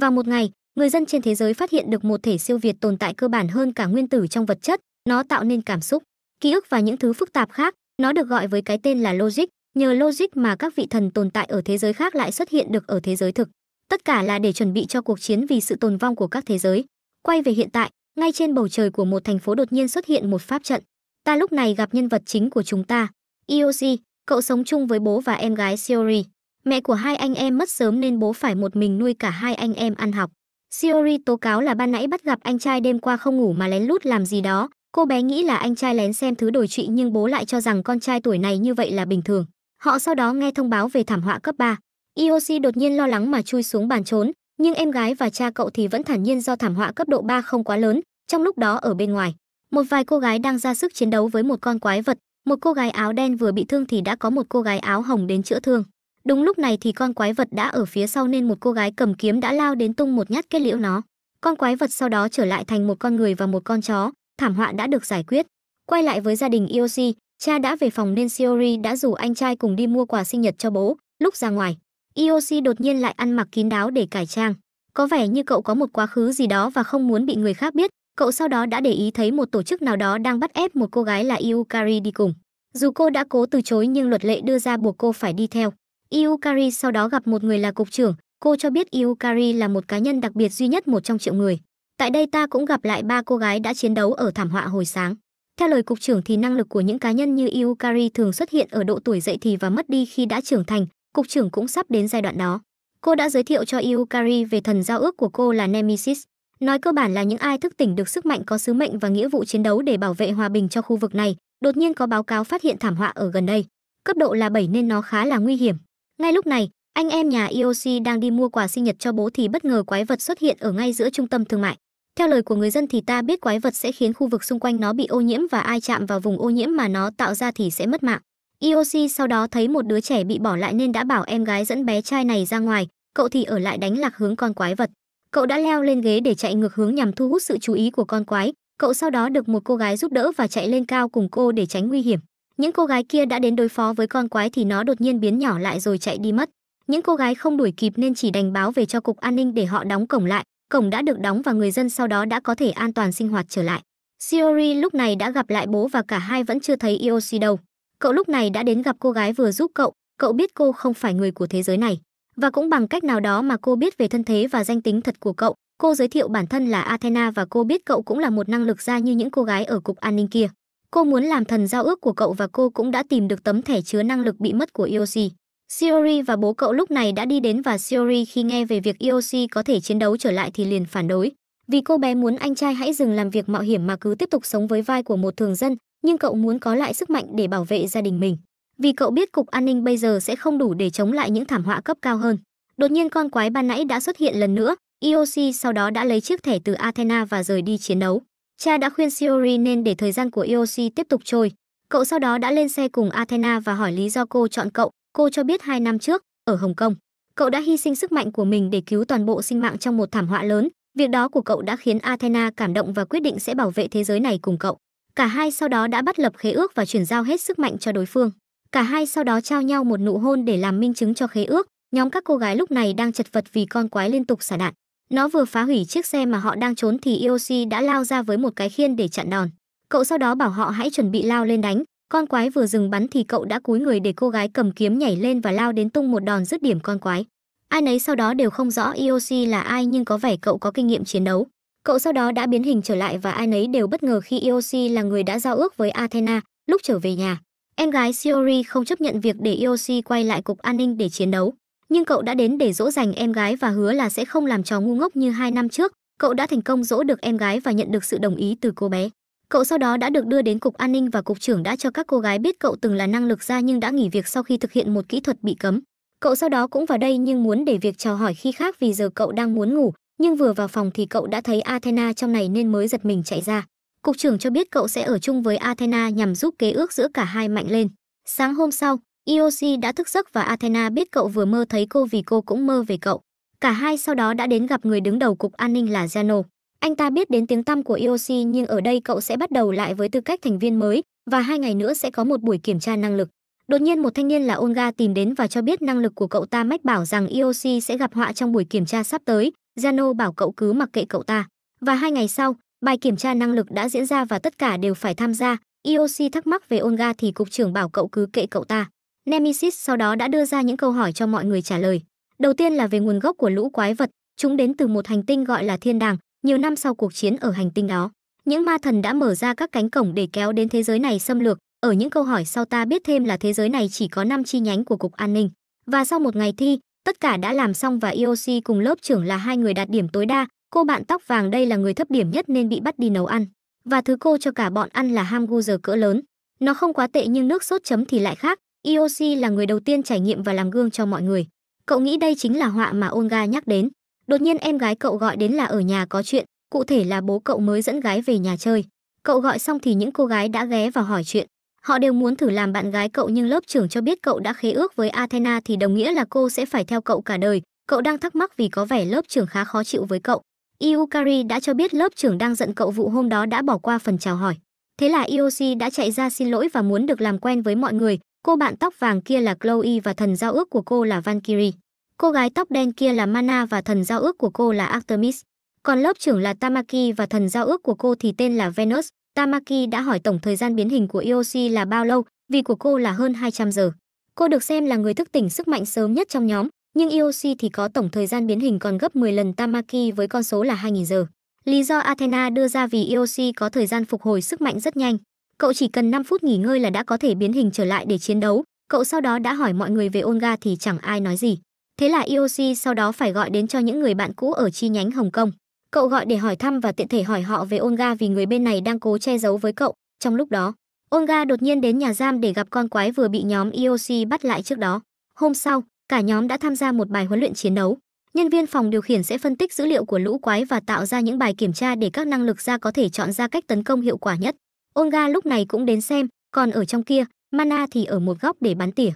Vào một ngày, người dân trên thế giới phát hiện được một thể siêu việt tồn tại cơ bản hơn cả nguyên tử trong vật chất, nó tạo nên cảm xúc, ký ức và những thứ phức tạp khác, nó được gọi với cái tên là logic, nhờ logic mà các vị thần tồn tại ở thế giới khác lại xuất hiện được ở thế giới thực. Tất cả là để chuẩn bị cho cuộc chiến vì sự tồn vong của các thế giới. Quay về hiện tại, ngay trên bầu trời của một thành phố đột nhiên xuất hiện một pháp trận. Ta lúc này gặp nhân vật chính của chúng ta, Iosi, cậu sống chung với bố và em gái Shiori. Mẹ của hai anh em mất sớm nên bố phải một mình nuôi cả hai anh em ăn học. Shiori tố cáo là ban nãy bắt gặp anh trai đêm qua không ngủ mà lén lút làm gì đó. Cô bé nghĩ là anh trai lén xem thứ đổi trụy nhưng bố lại cho rằng con trai tuổi này như vậy là bình thường. Họ sau đó nghe thông báo về thảm họa cấp 3. Ioshi đột nhiên lo lắng mà chui xuống bàn trốn, nhưng em gái và cha cậu thì vẫn thản nhiên do thảm họa cấp độ 3 không quá lớn. Trong lúc đó ở bên ngoài, một vài cô gái đang ra sức chiến đấu với một con quái vật. Một cô gái áo đen vừa bị thương thì đã có một cô gái áo hồng đến chữa thương. Đúng lúc này thì con quái vật đã ở phía sau nên một cô gái cầm kiếm đã lao đến tung một nhát kết liễu nó. Con quái vật sau đó trở lại thành một con người và một con chó, thảm họa đã được giải quyết. Quay lại với gia đình Ioshi, cha đã về phòng nên Shiori đã rủ anh trai cùng đi mua quà sinh nhật cho bố. Lúc ra ngoài, Ioshi đột nhiên lại ăn mặc kín đáo để cải trang. Có vẻ như cậu có một quá khứ gì đó và không muốn bị người khác biết. Cậu sau đó đã để ý thấy một tổ chức nào đó đang bắt ép một cô gái là Yukari đi cùng. Dù cô đã cố từ chối nhưng luật lệ đưa ra buộc cô phải đi theo. Iukari sau đó gặp một người là cục trưởng, cô cho biết Iukari là một cá nhân đặc biệt duy nhất một trong triệu người. Tại đây ta cũng gặp lại ba cô gái đã chiến đấu ở thảm họa hồi sáng. Theo lời cục trưởng thì năng lực của những cá nhân như Iukari thường xuất hiện ở độ tuổi dậy thì và mất đi khi đã trưởng thành, cục trưởng cũng sắp đến giai đoạn đó. Cô đã giới thiệu cho Iukari về thần giao ước của cô là Nemesis, nói cơ bản là những ai thức tỉnh được sức mạnh có sứ mệnh và nghĩa vụ chiến đấu để bảo vệ hòa bình cho khu vực này, đột nhiên có báo cáo phát hiện thảm họa ở gần đây. Cấp độ là 7 nên nó khá là nguy hiểm, ngay lúc này, anh em nhà IOC e đang đi mua quà sinh nhật cho bố thì bất ngờ quái vật xuất hiện ở ngay giữa trung tâm thương mại. Theo lời của người dân thì ta biết quái vật sẽ khiến khu vực xung quanh nó bị ô nhiễm và ai chạm vào vùng ô nhiễm mà nó tạo ra thì sẽ mất mạng. IOC e sau đó thấy một đứa trẻ bị bỏ lại nên đã bảo em gái dẫn bé trai này ra ngoài, cậu thì ở lại đánh lạc hướng con quái vật. Cậu đã leo lên ghế để chạy ngược hướng nhằm thu hút sự chú ý của con quái, cậu sau đó được một cô gái giúp đỡ và chạy lên cao cùng cô để tránh nguy hiểm. Những cô gái kia đã đến đối phó với con quái thì nó đột nhiên biến nhỏ lại rồi chạy đi mất. Những cô gái không đuổi kịp nên chỉ đành báo về cho cục an ninh để họ đóng cổng lại. Cổng đã được đóng và người dân sau đó đã có thể an toàn sinh hoạt trở lại. Shiori lúc này đã gặp lại bố và cả hai vẫn chưa thấy Yoshi đâu. Cậu lúc này đã đến gặp cô gái vừa giúp cậu, cậu biết cô không phải người của thế giới này. Và cũng bằng cách nào đó mà cô biết về thân thế và danh tính thật của cậu, cô giới thiệu bản thân là Athena và cô biết cậu cũng là một năng lực ra như những cô gái ở cục an ninh kia. Cô muốn làm thần giao ước của cậu và cô cũng đã tìm được tấm thẻ chứa năng lực bị mất của Yoshi. E Shiori và bố cậu lúc này đã đi đến và Shiori khi nghe về việc Yoshi e có thể chiến đấu trở lại thì liền phản đối. Vì cô bé muốn anh trai hãy dừng làm việc mạo hiểm mà cứ tiếp tục sống với vai của một thường dân, nhưng cậu muốn có lại sức mạnh để bảo vệ gia đình mình. Vì cậu biết cục an ninh bây giờ sẽ không đủ để chống lại những thảm họa cấp cao hơn. Đột nhiên con quái ban nãy đã xuất hiện lần nữa, Yoshi e sau đó đã lấy chiếc thẻ từ Athena và rời đi chiến đấu. Cha đã khuyên Shiori nên để thời gian của Ioshi tiếp tục trôi. Cậu sau đó đã lên xe cùng Athena và hỏi lý do cô chọn cậu. Cô cho biết hai năm trước, ở Hồng Kông, cậu đã hy sinh sức mạnh của mình để cứu toàn bộ sinh mạng trong một thảm họa lớn. Việc đó của cậu đã khiến Athena cảm động và quyết định sẽ bảo vệ thế giới này cùng cậu. Cả hai sau đó đã bắt lập khế ước và chuyển giao hết sức mạnh cho đối phương. Cả hai sau đó trao nhau một nụ hôn để làm minh chứng cho khế ước. Nhóm các cô gái lúc này đang chật vật vì con quái liên tục xả đạn. Nó vừa phá hủy chiếc xe mà họ đang trốn thì Ioshi e đã lao ra với một cái khiên để chặn đòn. Cậu sau đó bảo họ hãy chuẩn bị lao lên đánh, con quái vừa dừng bắn thì cậu đã cúi người để cô gái cầm kiếm nhảy lên và lao đến tung một đòn dứt điểm con quái. Ai nấy sau đó đều không rõ Ioshi e là ai nhưng có vẻ cậu có kinh nghiệm chiến đấu. Cậu sau đó đã biến hình trở lại và ai nấy đều bất ngờ khi Ioshi e là người đã giao ước với Athena lúc trở về nhà. Em gái Shiori không chấp nhận việc để Ioshi quay lại cục an ninh để chiến đấu nhưng cậu đã đến để dỗ dành em gái và hứa là sẽ không làm trò ngu ngốc như hai năm trước cậu đã thành công dỗ được em gái và nhận được sự đồng ý từ cô bé cậu sau đó đã được đưa đến cục an ninh và cục trưởng đã cho các cô gái biết cậu từng là năng lực ra nhưng đã nghỉ việc sau khi thực hiện một kỹ thuật bị cấm cậu sau đó cũng vào đây nhưng muốn để việc chào hỏi khi khác vì giờ cậu đang muốn ngủ nhưng vừa vào phòng thì cậu đã thấy athena trong này nên mới giật mình chạy ra cục trưởng cho biết cậu sẽ ở chung với athena nhằm giúp kế ước giữa cả hai mạnh lên sáng hôm sau Iosi đã thức giấc và Athena biết cậu vừa mơ thấy cô vì cô cũng mơ về cậu. Cả hai sau đó đã đến gặp người đứng đầu cục an ninh là Giano. Anh ta biết đến tiếng tăm của Iosi nhưng ở đây cậu sẽ bắt đầu lại với tư cách thành viên mới và hai ngày nữa sẽ có một buổi kiểm tra năng lực. Đột nhiên một thanh niên là Olga tìm đến và cho biết năng lực của cậu ta mách bảo rằng Iosi sẽ gặp họa trong buổi kiểm tra sắp tới. Giano bảo cậu cứ mặc kệ cậu ta. Và hai ngày sau, bài kiểm tra năng lực đã diễn ra và tất cả đều phải tham gia. Iosi thắc mắc về Olga thì cục trưởng bảo cậu cứ kệ cậu ta. Nemesis sau đó đã đưa ra những câu hỏi cho mọi người trả lời. Đầu tiên là về nguồn gốc của lũ quái vật, chúng đến từ một hành tinh gọi là Thiên Đàng, nhiều năm sau cuộc chiến ở hành tinh đó. Những ma thần đã mở ra các cánh cổng để kéo đến thế giới này xâm lược, ở những câu hỏi sau ta biết thêm là thế giới này chỉ có 5 chi nhánh của Cục An ninh. Và sau một ngày thi, tất cả đã làm xong và IOC e cùng lớp trưởng là hai người đạt điểm tối đa, cô bạn tóc vàng đây là người thấp điểm nhất nên bị bắt đi nấu ăn. Và thứ cô cho cả bọn ăn là hamburger cỡ lớn. Nó không quá tệ nhưng nước sốt chấm thì lại khác, IOC e là người đầu tiên trải nghiệm và làm gương cho mọi người. Cậu nghĩ đây chính là họa mà Olga nhắc đến. Đột nhiên em gái cậu gọi đến là ở nhà có chuyện, cụ thể là bố cậu mới dẫn gái về nhà chơi. Cậu gọi xong thì những cô gái đã ghé vào hỏi chuyện. Họ đều muốn thử làm bạn gái cậu nhưng lớp trưởng cho biết cậu đã khế ước với Athena thì đồng nghĩa là cô sẽ phải theo cậu cả đời. Cậu đang thắc mắc vì có vẻ lớp trưởng khá khó chịu với cậu. Iukari đã cho biết lớp trưởng đang giận cậu vụ hôm đó đã bỏ qua phần chào hỏi. Thế là IOC e đã chạy ra xin lỗi và muốn được làm quen với mọi người, Cô bạn tóc vàng kia là Chloe và thần giao ước của cô là Valkyrie. Cô gái tóc đen kia là Mana và thần giao ước của cô là Artemis. Còn lớp trưởng là Tamaki và thần giao ước của cô thì tên là Venus. Tamaki đã hỏi tổng thời gian biến hình của Iosi là bao lâu, vì của cô là hơn 200 giờ. Cô được xem là người thức tỉnh sức mạnh sớm nhất trong nhóm, nhưng Iosi thì có tổng thời gian biến hình còn gấp 10 lần Tamaki với con số là 2.000 giờ. Lý do Athena đưa ra vì Iosi có thời gian phục hồi sức mạnh rất nhanh, Cậu chỉ cần 5 phút nghỉ ngơi là đã có thể biến hình trở lại để chiến đấu. Cậu sau đó đã hỏi mọi người về Olga thì chẳng ai nói gì. Thế là IOC sau đó phải gọi đến cho những người bạn cũ ở chi nhánh Hồng Kông. Cậu gọi để hỏi thăm và tiện thể hỏi họ về Olga vì người bên này đang cố che giấu với cậu. Trong lúc đó, Olga đột nhiên đến nhà giam để gặp con quái vừa bị nhóm IOC bắt lại trước đó. Hôm sau, cả nhóm đã tham gia một bài huấn luyện chiến đấu. Nhân viên phòng điều khiển sẽ phân tích dữ liệu của lũ quái và tạo ra những bài kiểm tra để các năng lực ra có thể chọn ra cách tấn công hiệu quả nhất. Olga lúc này cũng đến xem, còn ở trong kia, Mana thì ở một góc để bắn tỉa.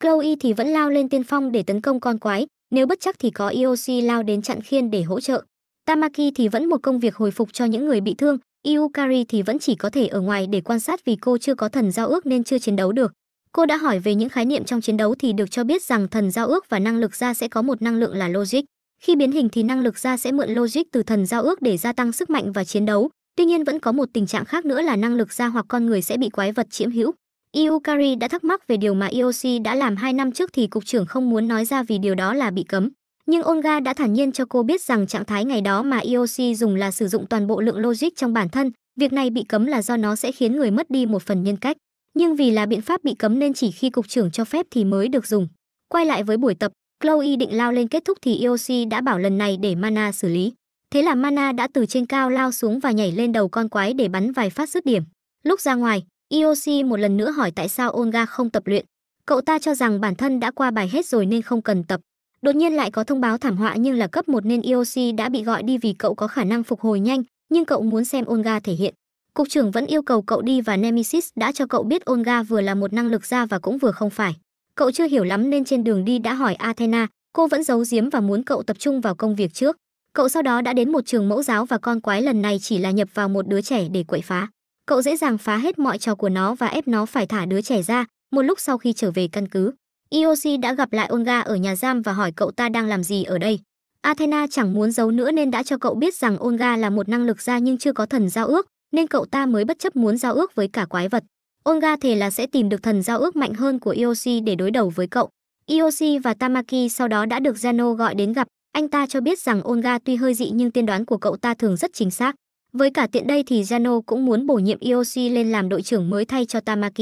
Chloe thì vẫn lao lên tiên phong để tấn công con quái, nếu bất chắc thì có Ioshi lao đến chặn khiên để hỗ trợ. Tamaki thì vẫn một công việc hồi phục cho những người bị thương, Iukari thì vẫn chỉ có thể ở ngoài để quan sát vì cô chưa có thần giao ước nên chưa chiến đấu được. Cô đã hỏi về những khái niệm trong chiến đấu thì được cho biết rằng thần giao ước và năng lực ra sẽ có một năng lượng là logic. Khi biến hình thì năng lực ra sẽ mượn logic từ thần giao ước để gia tăng sức mạnh và chiến đấu, Tuy nhiên vẫn có một tình trạng khác nữa là năng lực da hoặc con người sẽ bị quái vật chiếm hữu. Iukari đã thắc mắc về điều mà Ioshi đã làm hai năm trước thì cục trưởng không muốn nói ra vì điều đó là bị cấm. Nhưng Onga đã thản nhiên cho cô biết rằng trạng thái ngày đó mà Ioshi dùng là sử dụng toàn bộ lượng logic trong bản thân, việc này bị cấm là do nó sẽ khiến người mất đi một phần nhân cách. Nhưng vì là biện pháp bị cấm nên chỉ khi cục trưởng cho phép thì mới được dùng. Quay lại với buổi tập, Chloe định lao lên kết thúc thì Ioshi đã bảo lần này để Mana xử lý. Thế là Mana đã từ trên cao lao xuống và nhảy lên đầu con quái để bắn vài phát dứt điểm. Lúc ra ngoài, Ioshi một lần nữa hỏi tại sao Onga không tập luyện. Cậu ta cho rằng bản thân đã qua bài hết rồi nên không cần tập. Đột nhiên lại có thông báo thảm họa nhưng là cấp 1 nên Ioshi đã bị gọi đi vì cậu có khả năng phục hồi nhanh, nhưng cậu muốn xem Onga thể hiện. Cục trưởng vẫn yêu cầu cậu đi và Nemesis đã cho cậu biết Onga vừa là một năng lực ra và cũng vừa không phải. Cậu chưa hiểu lắm nên trên đường đi đã hỏi Athena, cô vẫn giấu giếm và muốn cậu tập trung vào công việc trước. Cậu sau đó đã đến một trường mẫu giáo và con quái lần này chỉ là nhập vào một đứa trẻ để quậy phá. Cậu dễ dàng phá hết mọi trò của nó và ép nó phải thả đứa trẻ ra, một lúc sau khi trở về căn cứ. Iosi e đã gặp lại Olga ở nhà giam và hỏi cậu ta đang làm gì ở đây. Athena chẳng muốn giấu nữa nên đã cho cậu biết rằng Olga là một năng lực gia nhưng chưa có thần giao ước, nên cậu ta mới bất chấp muốn giao ước với cả quái vật. Olga thề là sẽ tìm được thần giao ước mạnh hơn của Iosi e để đối đầu với cậu. Iosi e và Tamaki sau đó đã được Zano gọi đến gặp anh ta cho biết rằng Olga tuy hơi dị nhưng tiên đoán của cậu ta thường rất chính xác. Với cả tiện đây thì Jano cũng muốn bổ nhiệm Ioshi lên làm đội trưởng mới thay cho Tamaki.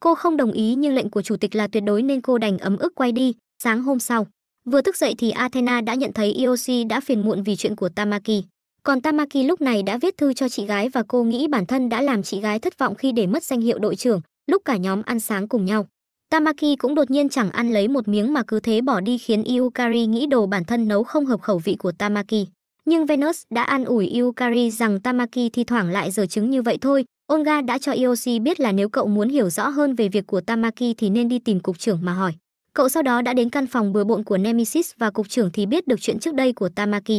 Cô không đồng ý nhưng lệnh của chủ tịch là tuyệt đối nên cô đành ấm ức quay đi. Sáng hôm sau, vừa thức dậy thì Athena đã nhận thấy Ioshi đã phiền muộn vì chuyện của Tamaki. Còn Tamaki lúc này đã viết thư cho chị gái và cô nghĩ bản thân đã làm chị gái thất vọng khi để mất danh hiệu đội trưởng lúc cả nhóm ăn sáng cùng nhau. Tamaki cũng đột nhiên chẳng ăn lấy một miếng mà cứ thế bỏ đi khiến Yukari nghĩ đồ bản thân nấu không hợp khẩu vị của Tamaki. Nhưng Venus đã an ủi Yukari rằng Tamaki thi thoảng lại giở trứng như vậy thôi. Onga đã cho Ioshi biết là nếu cậu muốn hiểu rõ hơn về việc của Tamaki thì nên đi tìm cục trưởng mà hỏi. Cậu sau đó đã đến căn phòng bừa bộn của Nemesis và cục trưởng thì biết được chuyện trước đây của Tamaki.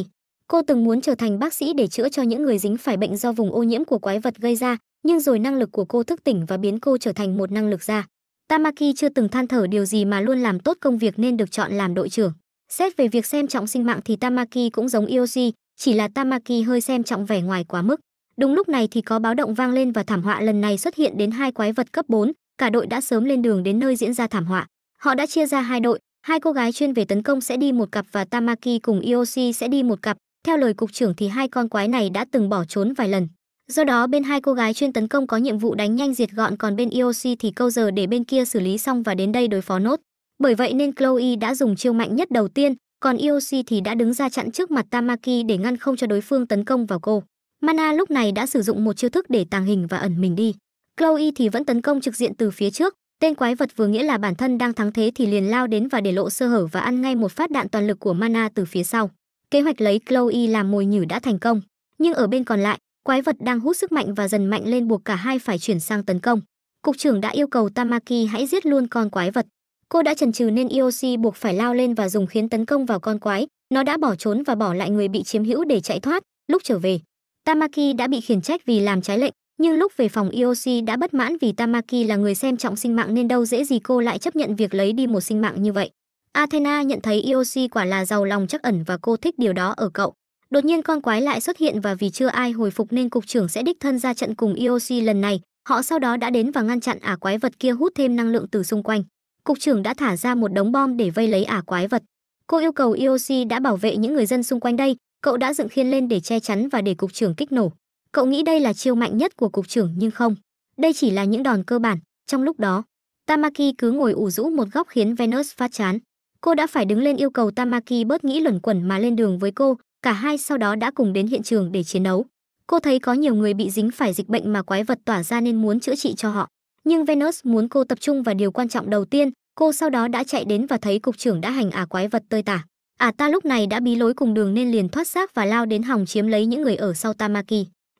Cô từng muốn trở thành bác sĩ để chữa cho những người dính phải bệnh do vùng ô nhiễm của quái vật gây ra, nhưng rồi năng lực của cô thức tỉnh và biến cô trở thành một năng lực gia. Tamaki chưa từng than thở điều gì mà luôn làm tốt công việc nên được chọn làm đội trưởng. Xét về việc xem trọng sinh mạng thì Tamaki cũng giống Ioshi, chỉ là Tamaki hơi xem trọng vẻ ngoài quá mức. Đúng lúc này thì có báo động vang lên và thảm họa lần này xuất hiện đến hai quái vật cấp 4, cả đội đã sớm lên đường đến nơi diễn ra thảm họa. Họ đã chia ra hai đội, hai cô gái chuyên về tấn công sẽ đi một cặp và Tamaki cùng Ioshi sẽ đi một cặp. Theo lời cục trưởng thì hai con quái này đã từng bỏ trốn vài lần. Do đó bên hai cô gái chuyên tấn công có nhiệm vụ đánh nhanh diệt gọn còn bên IOC e thì câu giờ để bên kia xử lý xong và đến đây đối phó nốt. Bởi vậy nên Chloe đã dùng chiêu mạnh nhất đầu tiên, còn IOC e thì đã đứng ra chặn trước mặt Tamaki để ngăn không cho đối phương tấn công vào cô. Mana lúc này đã sử dụng một chiêu thức để tàng hình và ẩn mình đi. Chloe thì vẫn tấn công trực diện từ phía trước, tên quái vật vừa nghĩa là bản thân đang thắng thế thì liền lao đến và để lộ sơ hở và ăn ngay một phát đạn toàn lực của Mana từ phía sau. Kế hoạch lấy Chloe làm mồi nhử đã thành công, nhưng ở bên còn lại, Quái vật đang hút sức mạnh và dần mạnh lên buộc cả hai phải chuyển sang tấn công. Cục trưởng đã yêu cầu Tamaki hãy giết luôn con quái vật. Cô đã chần chừ nên Ioshi buộc phải lao lên và dùng khiến tấn công vào con quái. Nó đã bỏ trốn và bỏ lại người bị chiếm hữu để chạy thoát. Lúc trở về, Tamaki đã bị khiển trách vì làm trái lệnh, nhưng lúc về phòng Ioshi đã bất mãn vì Tamaki là người xem trọng sinh mạng nên đâu dễ gì cô lại chấp nhận việc lấy đi một sinh mạng như vậy. Athena nhận thấy Ioshi quả là giàu lòng chắc ẩn và cô thích điều đó ở cậu. Đột nhiên con quái lại xuất hiện và vì chưa ai hồi phục nên cục trưởng sẽ đích thân ra trận cùng IOC e lần này, họ sau đó đã đến và ngăn chặn ả quái vật kia hút thêm năng lượng từ xung quanh. Cục trưởng đã thả ra một đống bom để vây lấy ả quái vật. Cô yêu cầu IOC e đã bảo vệ những người dân xung quanh đây, cậu đã dựng khiên lên để che chắn và để cục trưởng kích nổ. Cậu nghĩ đây là chiêu mạnh nhất của cục trưởng nhưng không. Đây chỉ là những đòn cơ bản. Trong lúc đó, Tamaki cứ ngồi ủ rũ một góc khiến Venus phát chán. Cô đã phải đứng lên yêu cầu Tamaki bớt nghĩ luẩn quẩn mà lên đường với cô, Cả hai sau đó đã cùng đến hiện trường để chiến đấu. Cô thấy có nhiều người bị dính phải dịch bệnh mà quái vật tỏa ra nên muốn chữa trị cho họ. Nhưng Venus muốn cô tập trung vào điều quan trọng đầu tiên, cô sau đó đã chạy đến và thấy cục trưởng đã hành ả à quái vật tơi tả. Ả à ta lúc này đã bí lối cùng đường nên liền thoát xác và lao đến hòng chiếm lấy những người ở sau Tamaki.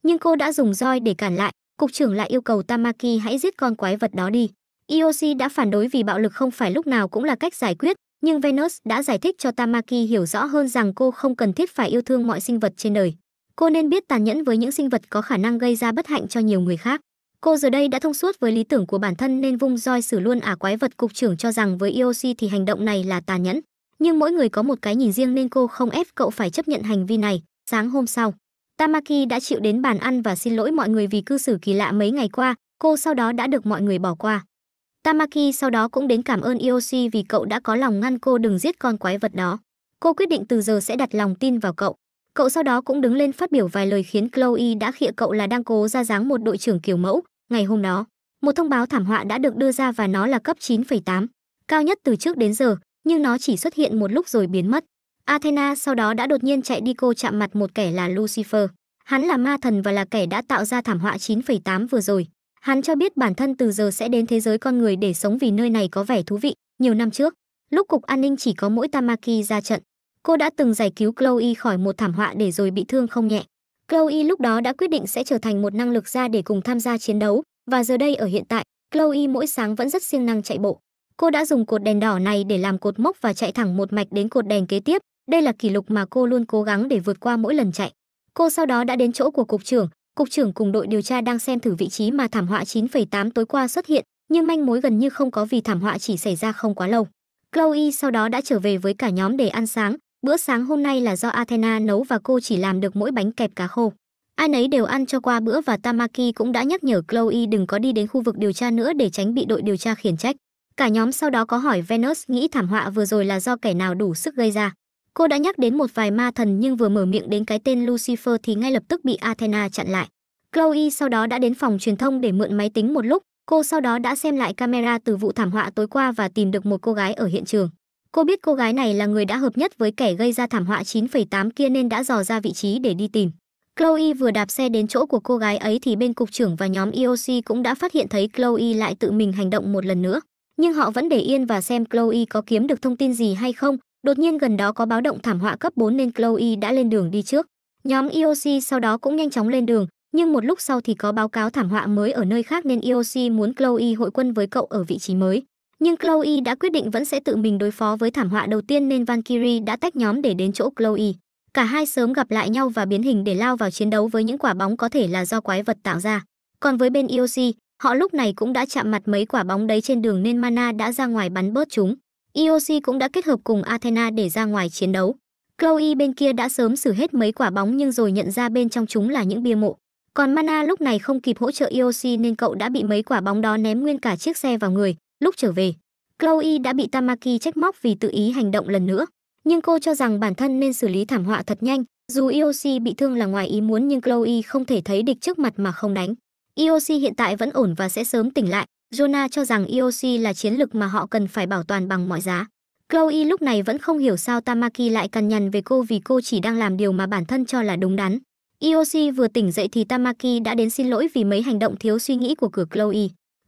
Nhưng cô đã dùng roi để cản lại, cục trưởng lại yêu cầu Tamaki hãy giết con quái vật đó đi. Ioshi đã phản đối vì bạo lực không phải lúc nào cũng là cách giải quyết, nhưng Venus đã giải thích cho Tamaki hiểu rõ hơn rằng cô không cần thiết phải yêu thương mọi sinh vật trên đời. Cô nên biết tàn nhẫn với những sinh vật có khả năng gây ra bất hạnh cho nhiều người khác. Cô giờ đây đã thông suốt với lý tưởng của bản thân nên vung roi xử luôn ả quái vật cục trưởng cho rằng với Iosi thì hành động này là tàn nhẫn. Nhưng mỗi người có một cái nhìn riêng nên cô không ép cậu phải chấp nhận hành vi này. Sáng hôm sau, Tamaki đã chịu đến bàn ăn và xin lỗi mọi người vì cư xử kỳ lạ mấy ngày qua, cô sau đó đã được mọi người bỏ qua. Tamaki sau đó cũng đến cảm ơn Ioshi vì cậu đã có lòng ngăn cô đừng giết con quái vật đó. Cô quyết định từ giờ sẽ đặt lòng tin vào cậu. Cậu sau đó cũng đứng lên phát biểu vài lời khiến Chloe đã khịa cậu là đang cố ra dáng một đội trưởng kiểu mẫu. Ngày hôm đó, một thông báo thảm họa đã được đưa ra và nó là cấp 9,8, cao nhất từ trước đến giờ, nhưng nó chỉ xuất hiện một lúc rồi biến mất. Athena sau đó đã đột nhiên chạy đi cô chạm mặt một kẻ là Lucifer. Hắn là ma thần và là kẻ đã tạo ra thảm họa 9,8 vừa rồi. Hắn cho biết bản thân từ giờ sẽ đến thế giới con người để sống vì nơi này có vẻ thú vị. Nhiều năm trước, lúc cục an ninh chỉ có mỗi Tamaki ra trận, cô đã từng giải cứu Chloe khỏi một thảm họa để rồi bị thương không nhẹ. Chloe lúc đó đã quyết định sẽ trở thành một năng lực ra để cùng tham gia chiến đấu, và giờ đây ở hiện tại, Chloe mỗi sáng vẫn rất siêng năng chạy bộ. Cô đã dùng cột đèn đỏ này để làm cột mốc và chạy thẳng một mạch đến cột đèn kế tiếp. Đây là kỷ lục mà cô luôn cố gắng để vượt qua mỗi lần chạy. Cô sau đó đã đến chỗ của cục trưởng Cục trưởng cùng đội điều tra đang xem thử vị trí mà thảm họa 9,8 tối qua xuất hiện, nhưng manh mối gần như không có vì thảm họa chỉ xảy ra không quá lâu. Chloe sau đó đã trở về với cả nhóm để ăn sáng, bữa sáng hôm nay là do Athena nấu và cô chỉ làm được mỗi bánh kẹp cá khô. Ai nấy đều ăn cho qua bữa và Tamaki cũng đã nhắc nhở Chloe đừng có đi đến khu vực điều tra nữa để tránh bị đội điều tra khiển trách. Cả nhóm sau đó có hỏi Venus nghĩ thảm họa vừa rồi là do kẻ nào đủ sức gây ra. Cô đã nhắc đến một vài ma thần nhưng vừa mở miệng đến cái tên Lucifer thì ngay lập tức bị Athena chặn lại. Chloe sau đó đã đến phòng truyền thông để mượn máy tính một lúc, cô sau đó đã xem lại camera từ vụ thảm họa tối qua và tìm được một cô gái ở hiện trường. Cô biết cô gái này là người đã hợp nhất với kẻ gây ra thảm họa 9,8 kia nên đã dò ra vị trí để đi tìm. Chloe vừa đạp xe đến chỗ của cô gái ấy thì bên cục trưởng và nhóm EOC cũng đã phát hiện thấy Chloe lại tự mình hành động một lần nữa. Nhưng họ vẫn để yên và xem Chloe có kiếm được thông tin gì hay không, Đột nhiên gần đó có báo động thảm họa cấp 4 nên Chloe đã lên đường đi trước. Nhóm EOC sau đó cũng nhanh chóng lên đường, nhưng một lúc sau thì có báo cáo thảm họa mới ở nơi khác nên EOC muốn Chloe hội quân với cậu ở vị trí mới. Nhưng Chloe đã quyết định vẫn sẽ tự mình đối phó với thảm họa đầu tiên nên Valkyrie đã tách nhóm để đến chỗ Chloe. Cả hai sớm gặp lại nhau và biến hình để lao vào chiến đấu với những quả bóng có thể là do quái vật tạo ra. Còn với bên EOC, họ lúc này cũng đã chạm mặt mấy quả bóng đấy trên đường nên Mana đã ra ngoài bắn bớt chúng. IOC e cũng đã kết hợp cùng Athena để ra ngoài chiến đấu. Chloe bên kia đã sớm xử hết mấy quả bóng nhưng rồi nhận ra bên trong chúng là những bia mộ. Còn Mana lúc này không kịp hỗ trợ IOC e nên cậu đã bị mấy quả bóng đó ném nguyên cả chiếc xe vào người. Lúc trở về, Chloe đã bị Tamaki trách móc vì tự ý hành động lần nữa. Nhưng cô cho rằng bản thân nên xử lý thảm họa thật nhanh. Dù IOC e bị thương là ngoài ý muốn nhưng Chloe không thể thấy địch trước mặt mà không đánh. IOC hiện tại vẫn ổn và sẽ sớm tỉnh lại. Jonah cho rằng IOC e là chiến lược mà họ cần phải bảo toàn bằng mọi giá. Chloe lúc này vẫn không hiểu sao Tamaki lại cằn nhằn về cô vì cô chỉ đang làm điều mà bản thân cho là đúng đắn. IOC e vừa tỉnh dậy thì Tamaki đã đến xin lỗi vì mấy hành động thiếu suy nghĩ của cửa Chloe.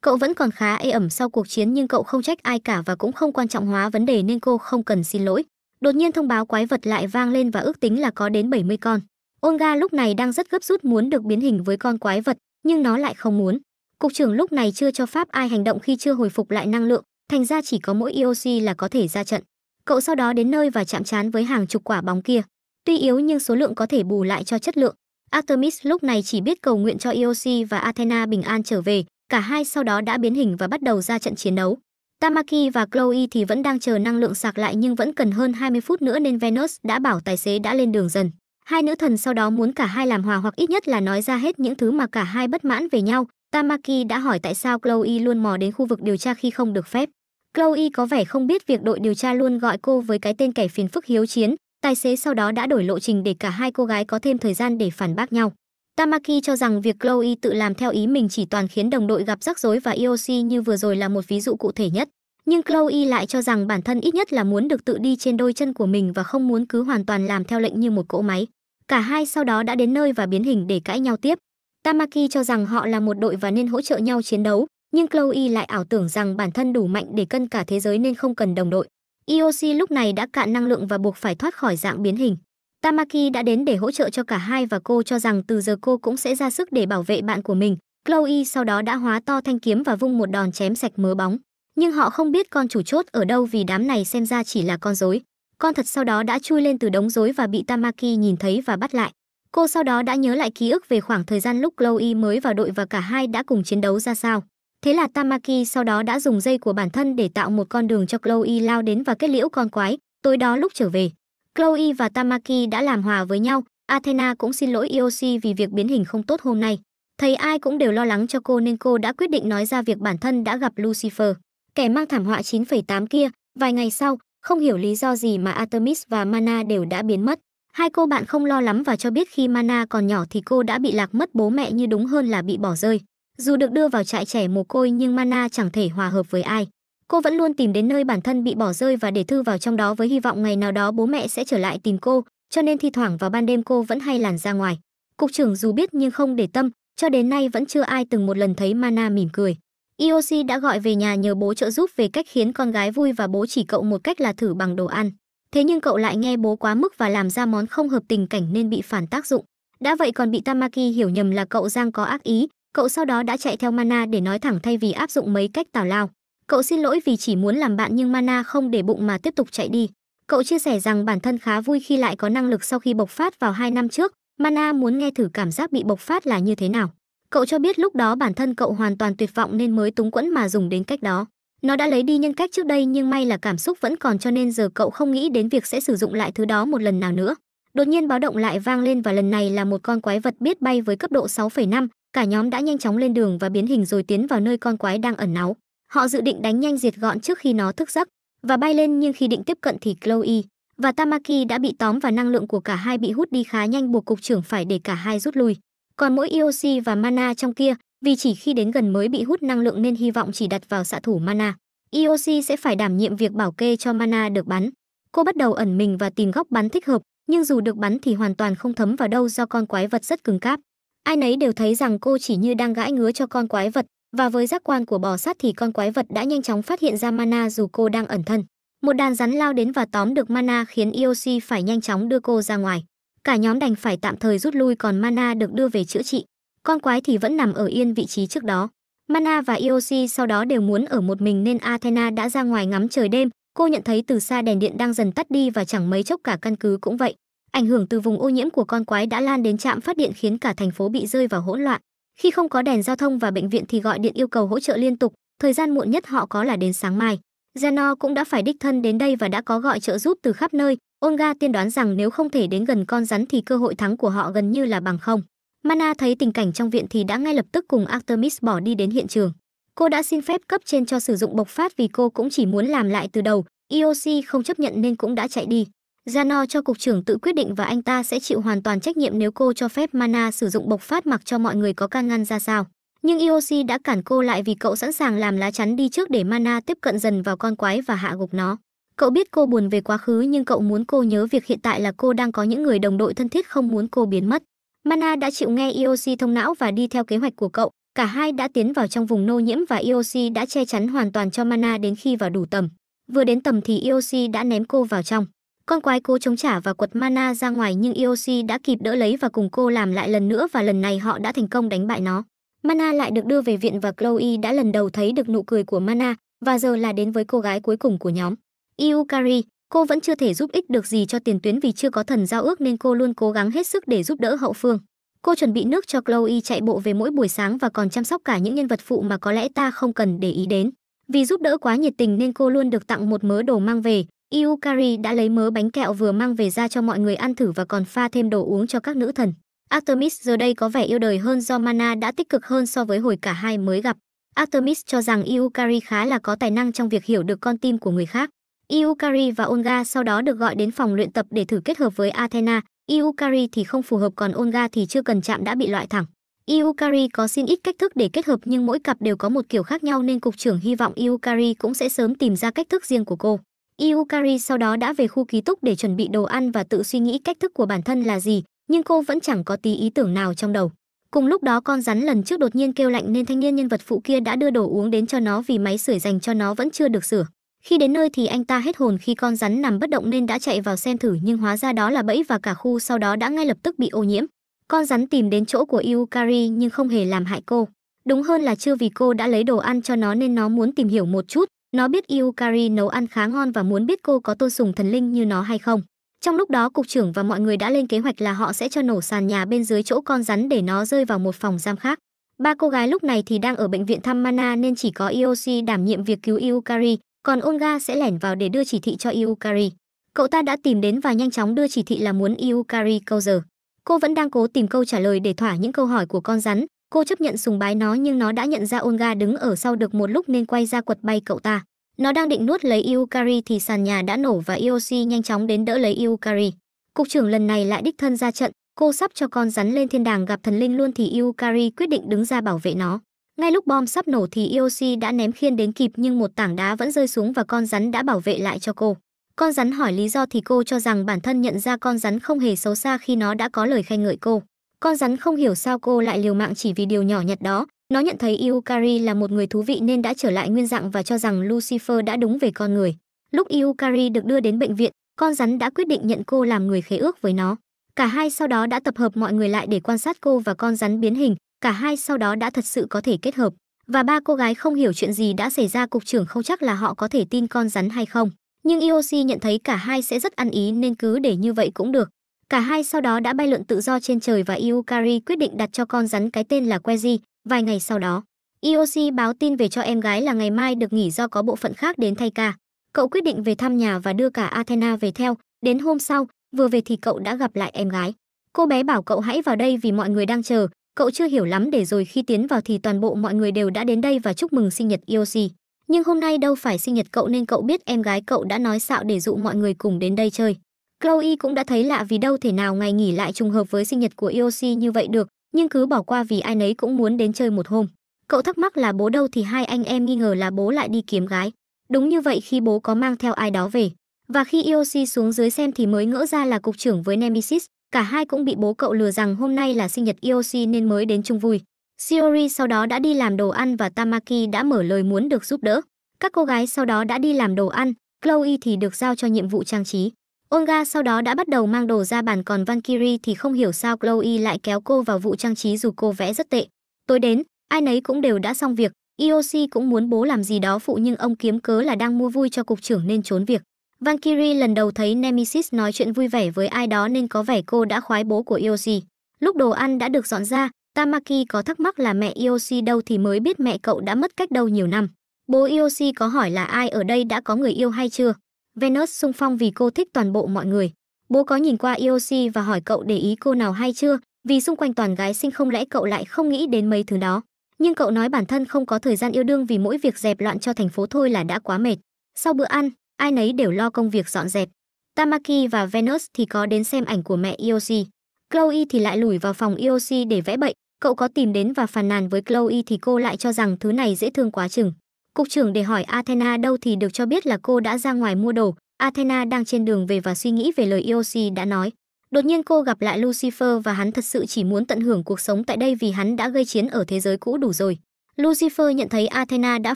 Cậu vẫn còn khá ê ẩm sau cuộc chiến nhưng cậu không trách ai cả và cũng không quan trọng hóa vấn đề nên cô không cần xin lỗi. Đột nhiên thông báo quái vật lại vang lên và ước tính là có đến 70 con. Olga lúc này đang rất gấp rút muốn được biến hình với con quái vật, nhưng nó lại không muốn. Cục trưởng lúc này chưa cho phép ai hành động khi chưa hồi phục lại năng lượng, thành ra chỉ có mỗi IOC e là có thể ra trận. Cậu sau đó đến nơi và chạm trán với hàng chục quả bóng kia. Tuy yếu nhưng số lượng có thể bù lại cho chất lượng. Artemis lúc này chỉ biết cầu nguyện cho IOC e và Athena bình an trở về, cả hai sau đó đã biến hình và bắt đầu ra trận chiến đấu. Tamaki và Chloe thì vẫn đang chờ năng lượng sạc lại nhưng vẫn cần hơn 20 phút nữa nên Venus đã bảo tài xế đã lên đường dần. Hai nữ thần sau đó muốn cả hai làm hòa hoặc ít nhất là nói ra hết những thứ mà cả hai bất mãn về nhau, Tamaki đã hỏi tại sao Chloe luôn mò đến khu vực điều tra khi không được phép. Chloe có vẻ không biết việc đội điều tra luôn gọi cô với cái tên kẻ phiền phức hiếu chiến, tài xế sau đó đã đổi lộ trình để cả hai cô gái có thêm thời gian để phản bác nhau. Tamaki cho rằng việc Chloe tự làm theo ý mình chỉ toàn khiến đồng đội gặp rắc rối và IOC như vừa rồi là một ví dụ cụ thể nhất. Nhưng Chloe lại cho rằng bản thân ít nhất là muốn được tự đi trên đôi chân của mình và không muốn cứ hoàn toàn làm theo lệnh như một cỗ máy. Cả hai sau đó đã đến nơi và biến hình để cãi nhau tiếp. Tamaki cho rằng họ là một đội và nên hỗ trợ nhau chiến đấu, nhưng Chloe lại ảo tưởng rằng bản thân đủ mạnh để cân cả thế giới nên không cần đồng đội. Ioshi lúc này đã cạn năng lượng và buộc phải thoát khỏi dạng biến hình. Tamaki đã đến để hỗ trợ cho cả hai và cô cho rằng từ giờ cô cũng sẽ ra sức để bảo vệ bạn của mình. Chloe sau đó đã hóa to thanh kiếm và vung một đòn chém sạch mớ bóng. Nhưng họ không biết con chủ chốt ở đâu vì đám này xem ra chỉ là con rối. Con thật sau đó đã chui lên từ đống rối và bị Tamaki nhìn thấy và bắt lại. Cô sau đó đã nhớ lại ký ức về khoảng thời gian lúc Chloe mới vào đội và cả hai đã cùng chiến đấu ra sao. Thế là Tamaki sau đó đã dùng dây của bản thân để tạo một con đường cho Chloe lao đến và kết liễu con quái. Tối đó lúc trở về, Chloe và Tamaki đã làm hòa với nhau. Athena cũng xin lỗi Iosi vì việc biến hình không tốt hôm nay. Thấy ai cũng đều lo lắng cho cô nên cô đã quyết định nói ra việc bản thân đã gặp Lucifer, kẻ mang thảm họa 9,8 kia. Vài ngày sau, không hiểu lý do gì mà Artemis và Mana đều đã biến mất. Hai cô bạn không lo lắm và cho biết khi Mana còn nhỏ thì cô đã bị lạc mất bố mẹ như đúng hơn là bị bỏ rơi. Dù được đưa vào trại trẻ mồ côi nhưng Mana chẳng thể hòa hợp với ai. Cô vẫn luôn tìm đến nơi bản thân bị bỏ rơi và để thư vào trong đó với hy vọng ngày nào đó bố mẹ sẽ trở lại tìm cô, cho nên thi thoảng vào ban đêm cô vẫn hay làn ra ngoài. Cục trưởng dù biết nhưng không để tâm, cho đến nay vẫn chưa ai từng một lần thấy Mana mỉm cười. Iosi đã gọi về nhà nhờ bố trợ giúp về cách khiến con gái vui và bố chỉ cậu một cách là thử bằng đồ ăn thế nhưng cậu lại nghe bố quá mức và làm ra món không hợp tình cảnh nên bị phản tác dụng đã vậy còn bị tamaki hiểu nhầm là cậu giang có ác ý cậu sau đó đã chạy theo mana để nói thẳng thay vì áp dụng mấy cách tào lao cậu xin lỗi vì chỉ muốn làm bạn nhưng mana không để bụng mà tiếp tục chạy đi cậu chia sẻ rằng bản thân khá vui khi lại có năng lực sau khi bộc phát vào hai năm trước mana muốn nghe thử cảm giác bị bộc phát là như thế nào cậu cho biết lúc đó bản thân cậu hoàn toàn tuyệt vọng nên mới túng quẫn mà dùng đến cách đó nó đã lấy đi nhân cách trước đây nhưng may là cảm xúc vẫn còn cho nên giờ cậu không nghĩ đến việc sẽ sử dụng lại thứ đó một lần nào nữa. Đột nhiên báo động lại vang lên và lần này là một con quái vật biết bay với cấp độ 6.5. cả nhóm đã nhanh chóng lên đường và biến hình rồi tiến vào nơi con quái đang ẩn náu. Họ dự định đánh nhanh diệt gọn trước khi nó thức giấc và bay lên nhưng khi định tiếp cận thì Chloe và Tamaki đã bị tóm và năng lượng của cả hai bị hút đi khá nhanh buộc cục trưởng phải để cả hai rút lui. Còn mỗi Ioshi và Mana trong kia, vì chỉ khi đến gần mới bị hút năng lượng nên hy vọng chỉ đặt vào xạ thủ mana. Ioshi e sẽ phải đảm nhiệm việc bảo kê cho mana được bắn. Cô bắt đầu ẩn mình và tìm góc bắn thích hợp, nhưng dù được bắn thì hoàn toàn không thấm vào đâu do con quái vật rất cứng cáp. Ai nấy đều thấy rằng cô chỉ như đang gãi ngứa cho con quái vật, và với giác quan của bò sát thì con quái vật đã nhanh chóng phát hiện ra mana dù cô đang ẩn thân. Một đàn rắn lao đến và tóm được mana khiến Ioshi e phải nhanh chóng đưa cô ra ngoài. Cả nhóm đành phải tạm thời rút lui còn mana được đưa về chữa trị con quái thì vẫn nằm ở yên vị trí trước đó. Mana và Iosi sau đó đều muốn ở một mình nên Athena đã ra ngoài ngắm trời đêm, cô nhận thấy từ xa đèn điện đang dần tắt đi và chẳng mấy chốc cả căn cứ cũng vậy. Ảnh hưởng từ vùng ô nhiễm của con quái đã lan đến trạm phát điện khiến cả thành phố bị rơi vào hỗn loạn. Khi không có đèn giao thông và bệnh viện thì gọi điện yêu cầu hỗ trợ liên tục, thời gian muộn nhất họ có là đến sáng mai. Zeno cũng đã phải đích thân đến đây và đã có gọi trợ giúp từ khắp nơi. Olga tiên đoán rằng nếu không thể đến gần con rắn thì cơ hội thắng của họ gần như là bằng không. Mana thấy tình cảnh trong viện thì đã ngay lập tức cùng Artemis bỏ đi đến hiện trường. Cô đã xin phép cấp trên cho sử dụng bộc phát vì cô cũng chỉ muốn làm lại từ đầu, IOC không chấp nhận nên cũng đã chạy đi. Jano cho cục trưởng tự quyết định và anh ta sẽ chịu hoàn toàn trách nhiệm nếu cô cho phép Mana sử dụng bộc phát mặc cho mọi người có can ngăn ra sao. Nhưng IOC đã cản cô lại vì cậu sẵn sàng làm lá chắn đi trước để Mana tiếp cận dần vào con quái và hạ gục nó. Cậu biết cô buồn về quá khứ nhưng cậu muốn cô nhớ việc hiện tại là cô đang có những người đồng đội thân thiết không muốn cô biến mất. Mana đã chịu nghe IOC e thông não và đi theo kế hoạch của cậu, cả hai đã tiến vào trong vùng nô nhiễm và IOC e đã che chắn hoàn toàn cho Mana đến khi vào đủ tầm. Vừa đến tầm thì IOC e đã ném cô vào trong. Con quái cô chống trả và quật Mana ra ngoài nhưng IOC đã kịp đỡ lấy và cùng cô làm lại lần nữa và lần này họ đã thành công đánh bại nó. Mana lại được đưa về viện và Chloe đã lần đầu thấy được nụ cười của Mana và giờ là đến với cô gái cuối cùng của nhóm. Iukari, cô vẫn chưa thể giúp ích được gì cho tiền tuyến vì chưa có thần giao ước nên cô luôn cố gắng hết sức để giúp đỡ hậu phương. Cô chuẩn bị nước cho Chloe chạy bộ về mỗi buổi sáng và còn chăm sóc cả những nhân vật phụ mà có lẽ ta không cần để ý đến. Vì giúp đỡ quá nhiệt tình nên cô luôn được tặng một mớ đồ mang về. Iukari đã lấy mớ bánh kẹo vừa mang về ra cho mọi người ăn thử và còn pha thêm đồ uống cho các nữ thần. Artemis giờ đây có vẻ yêu đời hơn do Mana đã tích cực hơn so với hồi cả hai mới gặp. Artemis cho rằng Iukari khá là có tài năng trong việc hiểu được con tim của người khác. Iukari và Olga sau đó được gọi đến phòng luyện tập để thử kết hợp với Athena. Iukari thì không phù hợp còn Olga thì chưa cần chạm đã bị loại thẳng. Iukari có xin ít cách thức để kết hợp nhưng mỗi cặp đều có một kiểu khác nhau nên cục trưởng hy vọng Iukari cũng sẽ sớm tìm ra cách thức riêng của cô. Iukari sau đó đã về khu ký túc để chuẩn bị đồ ăn và tự suy nghĩ cách thức của bản thân là gì, nhưng cô vẫn chẳng có tí ý tưởng nào trong đầu. Cùng lúc đó con rắn lần trước đột nhiên kêu lạnh nên thanh niên nhân vật phụ kia đã đưa đồ uống đến cho nó vì máy sưởi dành cho nó vẫn chưa được sửa. Khi đến nơi thì anh ta hết hồn khi con rắn nằm bất động nên đã chạy vào xem thử nhưng hóa ra đó là bẫy và cả khu sau đó đã ngay lập tức bị ô nhiễm. Con rắn tìm đến chỗ của Yukari nhưng không hề làm hại cô. Đúng hơn là chưa vì cô đã lấy đồ ăn cho nó nên nó muốn tìm hiểu một chút. Nó biết Yukari nấu ăn khá ngon và muốn biết cô có tôn sùng thần linh như nó hay không. Trong lúc đó cục trưởng và mọi người đã lên kế hoạch là họ sẽ cho nổ sàn nhà bên dưới chỗ con rắn để nó rơi vào một phòng giam khác. Ba cô gái lúc này thì đang ở bệnh viện thăm Mana nên chỉ có Ioshi đảm nhiệm việc cứu Yukari còn Olga sẽ lẻn vào để đưa chỉ thị cho Iukari. Cậu ta đã tìm đến và nhanh chóng đưa chỉ thị là muốn Iukari câu giờ. Cô vẫn đang cố tìm câu trả lời để thỏa những câu hỏi của con rắn, cô chấp nhận sùng bái nó nhưng nó đã nhận ra Olga đứng ở sau được một lúc nên quay ra quật bay cậu ta. Nó đang định nuốt lấy Iukari thì sàn nhà đã nổ và Ioshi nhanh chóng đến đỡ lấy Iukari. Cục trưởng lần này lại đích thân ra trận, cô sắp cho con rắn lên thiên đàng gặp thần linh luôn thì Iukari quyết định đứng ra bảo vệ nó. Ngay lúc bom sắp nổ thì Iosi e đã ném khiên đến kịp nhưng một tảng đá vẫn rơi xuống và con rắn đã bảo vệ lại cho cô. Con rắn hỏi lý do thì cô cho rằng bản thân nhận ra con rắn không hề xấu xa khi nó đã có lời khen ngợi cô. Con rắn không hiểu sao cô lại liều mạng chỉ vì điều nhỏ nhặt đó. Nó nhận thấy Iukari là một người thú vị nên đã trở lại nguyên dạng và cho rằng Lucifer đã đúng về con người. Lúc Iukari được đưa đến bệnh viện, con rắn đã quyết định nhận cô làm người khế ước với nó. Cả hai sau đó đã tập hợp mọi người lại để quan sát cô và con rắn biến hình, cả hai sau đó đã thật sự có thể kết hợp và ba cô gái không hiểu chuyện gì đã xảy ra cục trưởng không chắc là họ có thể tin con rắn hay không nhưng ioc e nhận thấy cả hai sẽ rất ăn ý nên cứ để như vậy cũng được cả hai sau đó đã bay lượn tự do trên trời và iukari quyết định đặt cho con rắn cái tên là queji vài ngày sau đó ioc e báo tin về cho em gái là ngày mai được nghỉ do có bộ phận khác đến thay ca cậu quyết định về thăm nhà và đưa cả athena về theo đến hôm sau vừa về thì cậu đã gặp lại em gái cô bé bảo cậu hãy vào đây vì mọi người đang chờ Cậu chưa hiểu lắm để rồi khi tiến vào thì toàn bộ mọi người đều đã đến đây và chúc mừng sinh nhật Yoshi. Nhưng hôm nay đâu phải sinh nhật cậu nên cậu biết em gái cậu đã nói xạo để dụ mọi người cùng đến đây chơi. Chloe cũng đã thấy lạ vì đâu thể nào ngày nghỉ lại trùng hợp với sinh nhật của Yoshi như vậy được, nhưng cứ bỏ qua vì ai nấy cũng muốn đến chơi một hôm. Cậu thắc mắc là bố đâu thì hai anh em nghi ngờ là bố lại đi kiếm gái. Đúng như vậy khi bố có mang theo ai đó về. Và khi Yoshi xuống dưới xem thì mới ngỡ ra là cục trưởng với Nemesis, Cả hai cũng bị bố cậu lừa rằng hôm nay là sinh nhật Yoshi nên mới đến chung vui. Shiori sau đó đã đi làm đồ ăn và Tamaki đã mở lời muốn được giúp đỡ. Các cô gái sau đó đã đi làm đồ ăn, Chloe thì được giao cho nhiệm vụ trang trí. Olga sau đó đã bắt đầu mang đồ ra bàn còn Valkyrie thì không hiểu sao Chloe lại kéo cô vào vụ trang trí dù cô vẽ rất tệ. Tối đến, ai nấy cũng đều đã xong việc, Iosi cũng muốn bố làm gì đó phụ nhưng ông kiếm cớ là đang mua vui cho cục trưởng nên trốn việc. Valkyrie lần đầu thấy Nemesis nói chuyện vui vẻ với ai đó nên có vẻ cô đã khoái bố của Yoshi. Lúc đồ ăn đã được dọn ra, Tamaki có thắc mắc là mẹ Yoshi đâu thì mới biết mẹ cậu đã mất cách đâu nhiều năm. Bố Yoshi có hỏi là ai ở đây đã có người yêu hay chưa. Venus sung phong vì cô thích toàn bộ mọi người. Bố có nhìn qua Yoshi và hỏi cậu để ý cô nào hay chưa, vì xung quanh toàn gái xinh không lẽ cậu lại không nghĩ đến mấy thứ đó. Nhưng cậu nói bản thân không có thời gian yêu đương vì mỗi việc dẹp loạn cho thành phố thôi là đã quá mệt. Sau bữa ăn, ai nấy đều lo công việc dọn dẹp. Tamaki và Venus thì có đến xem ảnh của mẹ Yoshi. Chloe thì lại lủi vào phòng Yoshi để vẽ bậy. Cậu có tìm đến và phàn nàn với Chloe thì cô lại cho rằng thứ này dễ thương quá chừng. Cục trưởng để hỏi Athena đâu thì được cho biết là cô đã ra ngoài mua đồ. Athena đang trên đường về và suy nghĩ về lời Yoshi đã nói. Đột nhiên cô gặp lại Lucifer và hắn thật sự chỉ muốn tận hưởng cuộc sống tại đây vì hắn đã gây chiến ở thế giới cũ đủ rồi. Lucifer nhận thấy Athena đã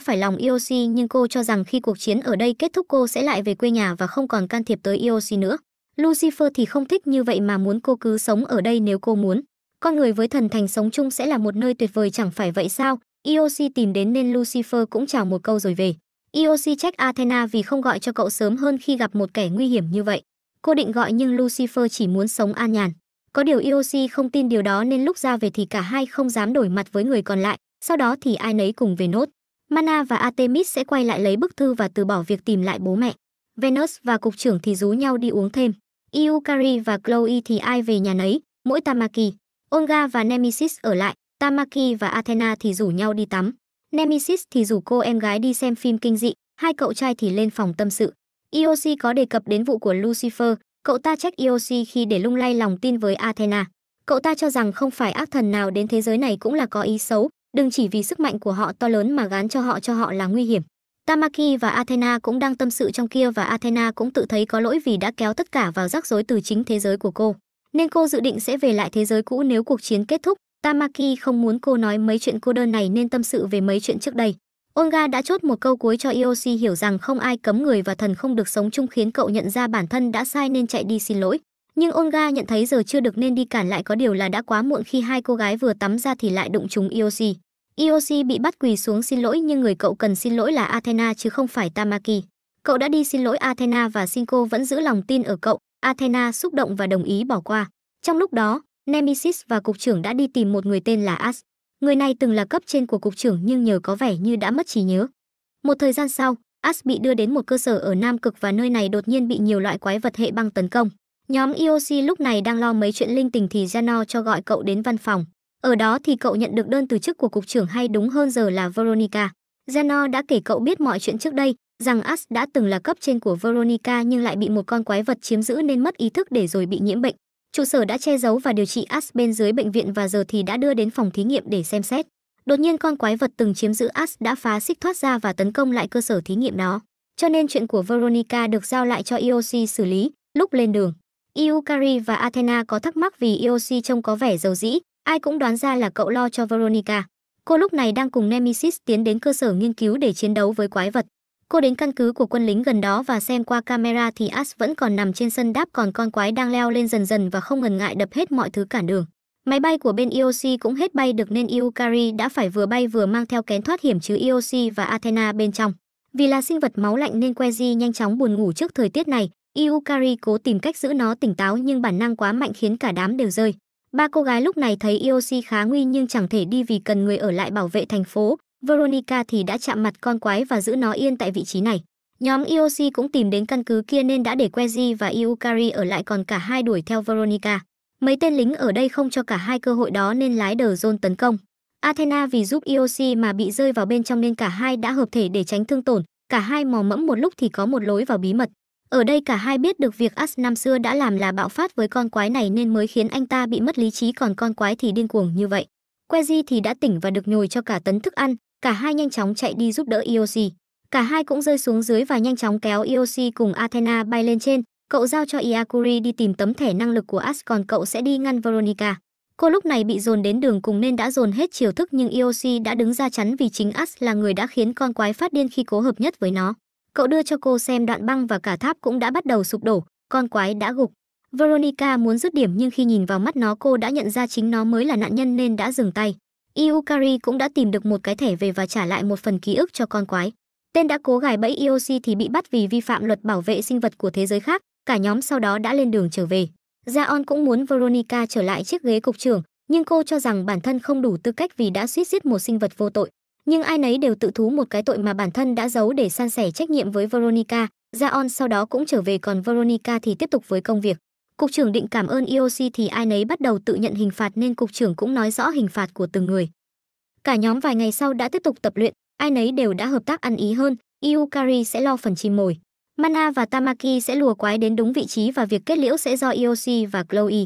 phải lòng IoC nhưng cô cho rằng khi cuộc chiến ở đây kết thúc cô sẽ lại về quê nhà và không còn can thiệp tới IoC nữa. Lucifer thì không thích như vậy mà muốn cô cứ sống ở đây nếu cô muốn. Con người với thần thành sống chung sẽ là một nơi tuyệt vời chẳng phải vậy sao? IoC tìm đến nên Lucifer cũng chào một câu rồi về. IoC trách Athena vì không gọi cho cậu sớm hơn khi gặp một kẻ nguy hiểm như vậy. Cô định gọi nhưng Lucifer chỉ muốn sống an nhàn. Có điều IoC không tin điều đó nên lúc ra về thì cả hai không dám đổi mặt với người còn lại. Sau đó thì ai nấy cùng về nốt. Mana và Artemis sẽ quay lại lấy bức thư và từ bỏ việc tìm lại bố mẹ. Venus và cục trưởng thì rú nhau đi uống thêm. Iukari và Chloe thì ai về nhà nấy, mỗi Tamaki. Olga và Nemesis ở lại, Tamaki và Athena thì rủ nhau đi tắm. Nemesis thì rủ cô em gái đi xem phim kinh dị, hai cậu trai thì lên phòng tâm sự. Iosi có đề cập đến vụ của Lucifer, cậu ta trách Iosi khi để lung lay lòng tin với Athena. Cậu ta cho rằng không phải ác thần nào đến thế giới này cũng là có ý xấu, đừng chỉ vì sức mạnh của họ to lớn mà gán cho họ cho họ là nguy hiểm. Tamaki và Athena cũng đang tâm sự trong kia và Athena cũng tự thấy có lỗi vì đã kéo tất cả vào rắc rối từ chính thế giới của cô. Nên cô dự định sẽ về lại thế giới cũ nếu cuộc chiến kết thúc. Tamaki không muốn cô nói mấy chuyện cô đơn này nên tâm sự về mấy chuyện trước đây. Olga đã chốt một câu cuối cho Iosi hiểu rằng không ai cấm người và thần không được sống chung khiến cậu nhận ra bản thân đã sai nên chạy đi xin lỗi. Nhưng Olga nhận thấy giờ chưa được nên đi cản lại có điều là đã quá muộn khi hai cô gái vừa tắm ra thì lại đụng trúng Iosi. Iosi bị bắt quỳ xuống xin lỗi nhưng người cậu cần xin lỗi là Athena chứ không phải Tamaki. Cậu đã đi xin lỗi Athena và xin cô vẫn giữ lòng tin ở cậu. Athena xúc động và đồng ý bỏ qua. Trong lúc đó, Nemesis và cục trưởng đã đi tìm một người tên là As. Người này từng là cấp trên của cục trưởng nhưng nhờ có vẻ như đã mất trí nhớ. Một thời gian sau, As bị đưa đến một cơ sở ở Nam Cực và nơi này đột nhiên bị nhiều loại quái vật hệ băng tấn công. Nhóm IOC e lúc này đang lo mấy chuyện linh tình thì Jano cho gọi cậu đến văn phòng. Ở đó thì cậu nhận được đơn từ chức của cục trưởng hay đúng hơn giờ là Veronica. Jano đã kể cậu biết mọi chuyện trước đây, rằng As đã từng là cấp trên của Veronica nhưng lại bị một con quái vật chiếm giữ nên mất ý thức để rồi bị nhiễm bệnh. Trụ sở đã che giấu và điều trị As bên dưới bệnh viện và giờ thì đã đưa đến phòng thí nghiệm để xem xét. Đột nhiên con quái vật từng chiếm giữ As đã phá xích thoát ra và tấn công lại cơ sở thí nghiệm nó. Cho nên chuyện của Veronica được giao lại cho IOC e xử lý lúc lên đường. Iukari và Athena có thắc mắc vì Iosi trông có vẻ giàu dĩ, ai cũng đoán ra là cậu lo cho Veronica. Cô lúc này đang cùng Nemesis tiến đến cơ sở nghiên cứu để chiến đấu với quái vật. Cô đến căn cứ của quân lính gần đó và xem qua camera thì As vẫn còn nằm trên sân đáp còn con quái đang leo lên dần dần và không ngần ngại đập hết mọi thứ cản đường. Máy bay của bên IOC cũng hết bay được nên Iukari đã phải vừa bay vừa mang theo kén thoát hiểm chứ IOC và Athena bên trong. Vì là sinh vật máu lạnh nên Quezy nhanh chóng buồn ngủ trước thời tiết này, Iukari cố tìm cách giữ nó tỉnh táo nhưng bản năng quá mạnh khiến cả đám đều rơi. Ba cô gái lúc này thấy Yoshi khá nguy nhưng chẳng thể đi vì cần người ở lại bảo vệ thành phố. Veronica thì đã chạm mặt con quái và giữ nó yên tại vị trí này. Nhóm Yoshi cũng tìm đến căn cứ kia nên đã để Queji và Iukari ở lại còn cả hai đuổi theo Veronica. Mấy tên lính ở đây không cho cả hai cơ hội đó nên lái đờ Zone tấn công. Athena vì giúp Yoshi mà bị rơi vào bên trong nên cả hai đã hợp thể để tránh thương tổn. Cả hai mò mẫm một lúc thì có một lối vào bí mật. Ở đây cả hai biết được việc As năm xưa đã làm là bạo phát với con quái này nên mới khiến anh ta bị mất lý trí còn con quái thì điên cuồng như vậy. Queji thì đã tỉnh và được nhồi cho cả tấn thức ăn, cả hai nhanh chóng chạy đi giúp đỡ Iosi. Cả hai cũng rơi xuống dưới và nhanh chóng kéo Iosi cùng Athena bay lên trên. Cậu giao cho Iakuri đi tìm tấm thẻ năng lực của As còn cậu sẽ đi ngăn Veronica. Cô lúc này bị dồn đến đường cùng nên đã dồn hết chiều thức nhưng Iosi đã đứng ra chắn vì chính As là người đã khiến con quái phát điên khi cố hợp nhất với nó. Cậu đưa cho cô xem đoạn băng và cả tháp cũng đã bắt đầu sụp đổ, con quái đã gục. Veronica muốn dứt điểm nhưng khi nhìn vào mắt nó cô đã nhận ra chính nó mới là nạn nhân nên đã dừng tay. Iukari cũng đã tìm được một cái thẻ về và trả lại một phần ký ức cho con quái. Tên đã cố gài bẫy Iosi thì bị bắt vì vi phạm luật bảo vệ sinh vật của thế giới khác, cả nhóm sau đó đã lên đường trở về. Jaon cũng muốn Veronica trở lại chiếc ghế cục trưởng, nhưng cô cho rằng bản thân không đủ tư cách vì đã suýt giết một sinh vật vô tội nhưng ai nấy đều tự thú một cái tội mà bản thân đã giấu để san sẻ trách nhiệm với Veronica. Jaon sau đó cũng trở về còn Veronica thì tiếp tục với công việc. Cục trưởng định cảm ơn IOC e thì ai nấy bắt đầu tự nhận hình phạt nên cục trưởng cũng nói rõ hình phạt của từng người. Cả nhóm vài ngày sau đã tiếp tục tập luyện, ai nấy đều đã hợp tác ăn ý hơn, Iukari sẽ lo phần chim mồi. Mana và Tamaki sẽ lùa quái đến đúng vị trí và việc kết liễu sẽ do IOC e và Chloe.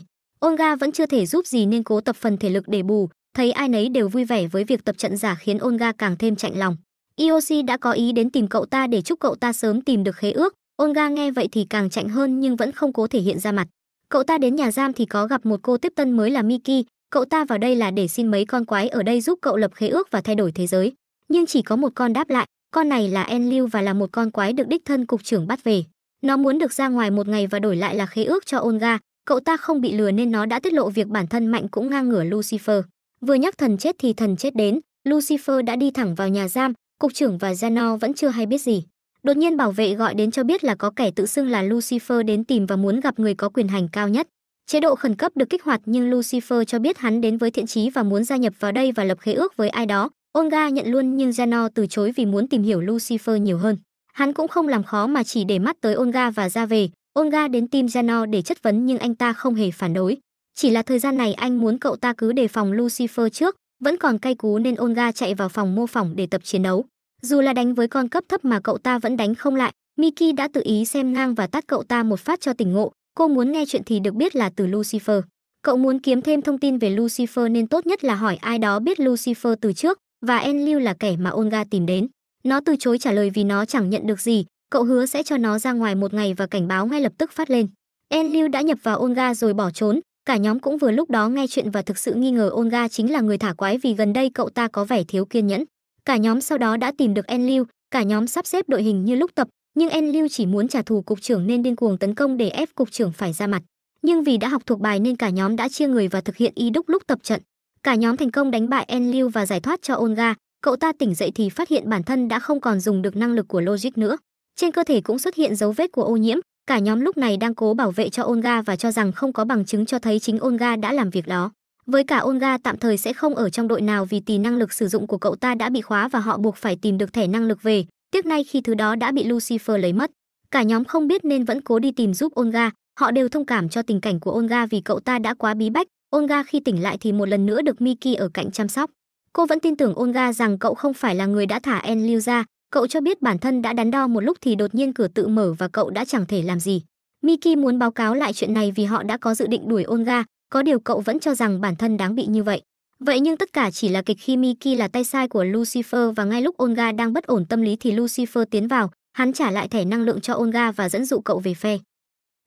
Olga vẫn chưa thể giúp gì nên cố tập phần thể lực để bù, Thấy ai nấy đều vui vẻ với việc tập trận giả khiến Olga càng thêm chạnh lòng. IOC đã có ý đến tìm cậu ta để chúc cậu ta sớm tìm được khế ước. Olga nghe vậy thì càng chạnh hơn nhưng vẫn không cố thể hiện ra mặt. Cậu ta đến nhà giam thì có gặp một cô tiếp tân mới là Miki. Cậu ta vào đây là để xin mấy con quái ở đây giúp cậu lập khế ước và thay đổi thế giới. Nhưng chỉ có một con đáp lại, con này là Enlil và là một con quái được đích thân cục trưởng bắt về. Nó muốn được ra ngoài một ngày và đổi lại là khế ước cho Olga. Cậu ta không bị lừa nên nó đã tiết lộ việc bản thân mạnh cũng ngang ngửa Lucifer. Vừa nhắc thần chết thì thần chết đến, Lucifer đã đi thẳng vào nhà giam, cục trưởng và Jano vẫn chưa hay biết gì. Đột nhiên bảo vệ gọi đến cho biết là có kẻ tự xưng là Lucifer đến tìm và muốn gặp người có quyền hành cao nhất. Chế độ khẩn cấp được kích hoạt nhưng Lucifer cho biết hắn đến với thiện chí và muốn gia nhập vào đây và lập khế ước với ai đó. Olga nhận luôn nhưng Jano từ chối vì muốn tìm hiểu Lucifer nhiều hơn. Hắn cũng không làm khó mà chỉ để mắt tới Olga và ra về. Olga đến tìm Jano để chất vấn nhưng anh ta không hề phản đối. Chỉ là thời gian này anh muốn cậu ta cứ đề phòng Lucifer trước, vẫn còn cay cú nên Olga chạy vào phòng mô phỏng để tập chiến đấu. Dù là đánh với con cấp thấp mà cậu ta vẫn đánh không lại, Miki đã tự ý xem ngang và tát cậu ta một phát cho tỉnh ngộ, cô muốn nghe chuyện thì được biết là từ Lucifer. Cậu muốn kiếm thêm thông tin về Lucifer nên tốt nhất là hỏi ai đó biết Lucifer từ trước, và Enlil là kẻ mà Olga tìm đến. Nó từ chối trả lời vì nó chẳng nhận được gì, cậu hứa sẽ cho nó ra ngoài một ngày và cảnh báo ngay lập tức phát lên. Enlil đã nhập vào Olga rồi bỏ trốn, Cả nhóm cũng vừa lúc đó nghe chuyện và thực sự nghi ngờ Olga chính là người thả quái vì gần đây cậu ta có vẻ thiếu kiên nhẫn. Cả nhóm sau đó đã tìm được Enlil, cả nhóm sắp xếp đội hình như lúc tập, nhưng Enlil chỉ muốn trả thù cục trưởng nên điên cuồng tấn công để ép cục trưởng phải ra mặt. Nhưng vì đã học thuộc bài nên cả nhóm đã chia người và thực hiện y đúc lúc tập trận. Cả nhóm thành công đánh bại Enlil và giải thoát cho Olga, cậu ta tỉnh dậy thì phát hiện bản thân đã không còn dùng được năng lực của logic nữa. Trên cơ thể cũng xuất hiện dấu vết của ô nhiễm, Cả nhóm lúc này đang cố bảo vệ cho Olga và cho rằng không có bằng chứng cho thấy chính Olga đã làm việc đó. Với cả Olga tạm thời sẽ không ở trong đội nào vì tỷ năng lực sử dụng của cậu ta đã bị khóa và họ buộc phải tìm được thẻ năng lực về. Tiếc nay khi thứ đó đã bị Lucifer lấy mất, cả nhóm không biết nên vẫn cố đi tìm giúp Olga. Họ đều thông cảm cho tình cảnh của Olga vì cậu ta đã quá bí bách. Olga khi tỉnh lại thì một lần nữa được Miki ở cạnh chăm sóc. Cô vẫn tin tưởng Olga rằng cậu không phải là người đã thả Enlil ra, Cậu cho biết bản thân đã đắn đo một lúc thì đột nhiên cửa tự mở và cậu đã chẳng thể làm gì. Miki muốn báo cáo lại chuyện này vì họ đã có dự định đuổi Olga, có điều cậu vẫn cho rằng bản thân đáng bị như vậy. Vậy nhưng tất cả chỉ là kịch khi Miki là tay sai của Lucifer và ngay lúc Olga đang bất ổn tâm lý thì Lucifer tiến vào, hắn trả lại thẻ năng lượng cho Olga và dẫn dụ cậu về phe.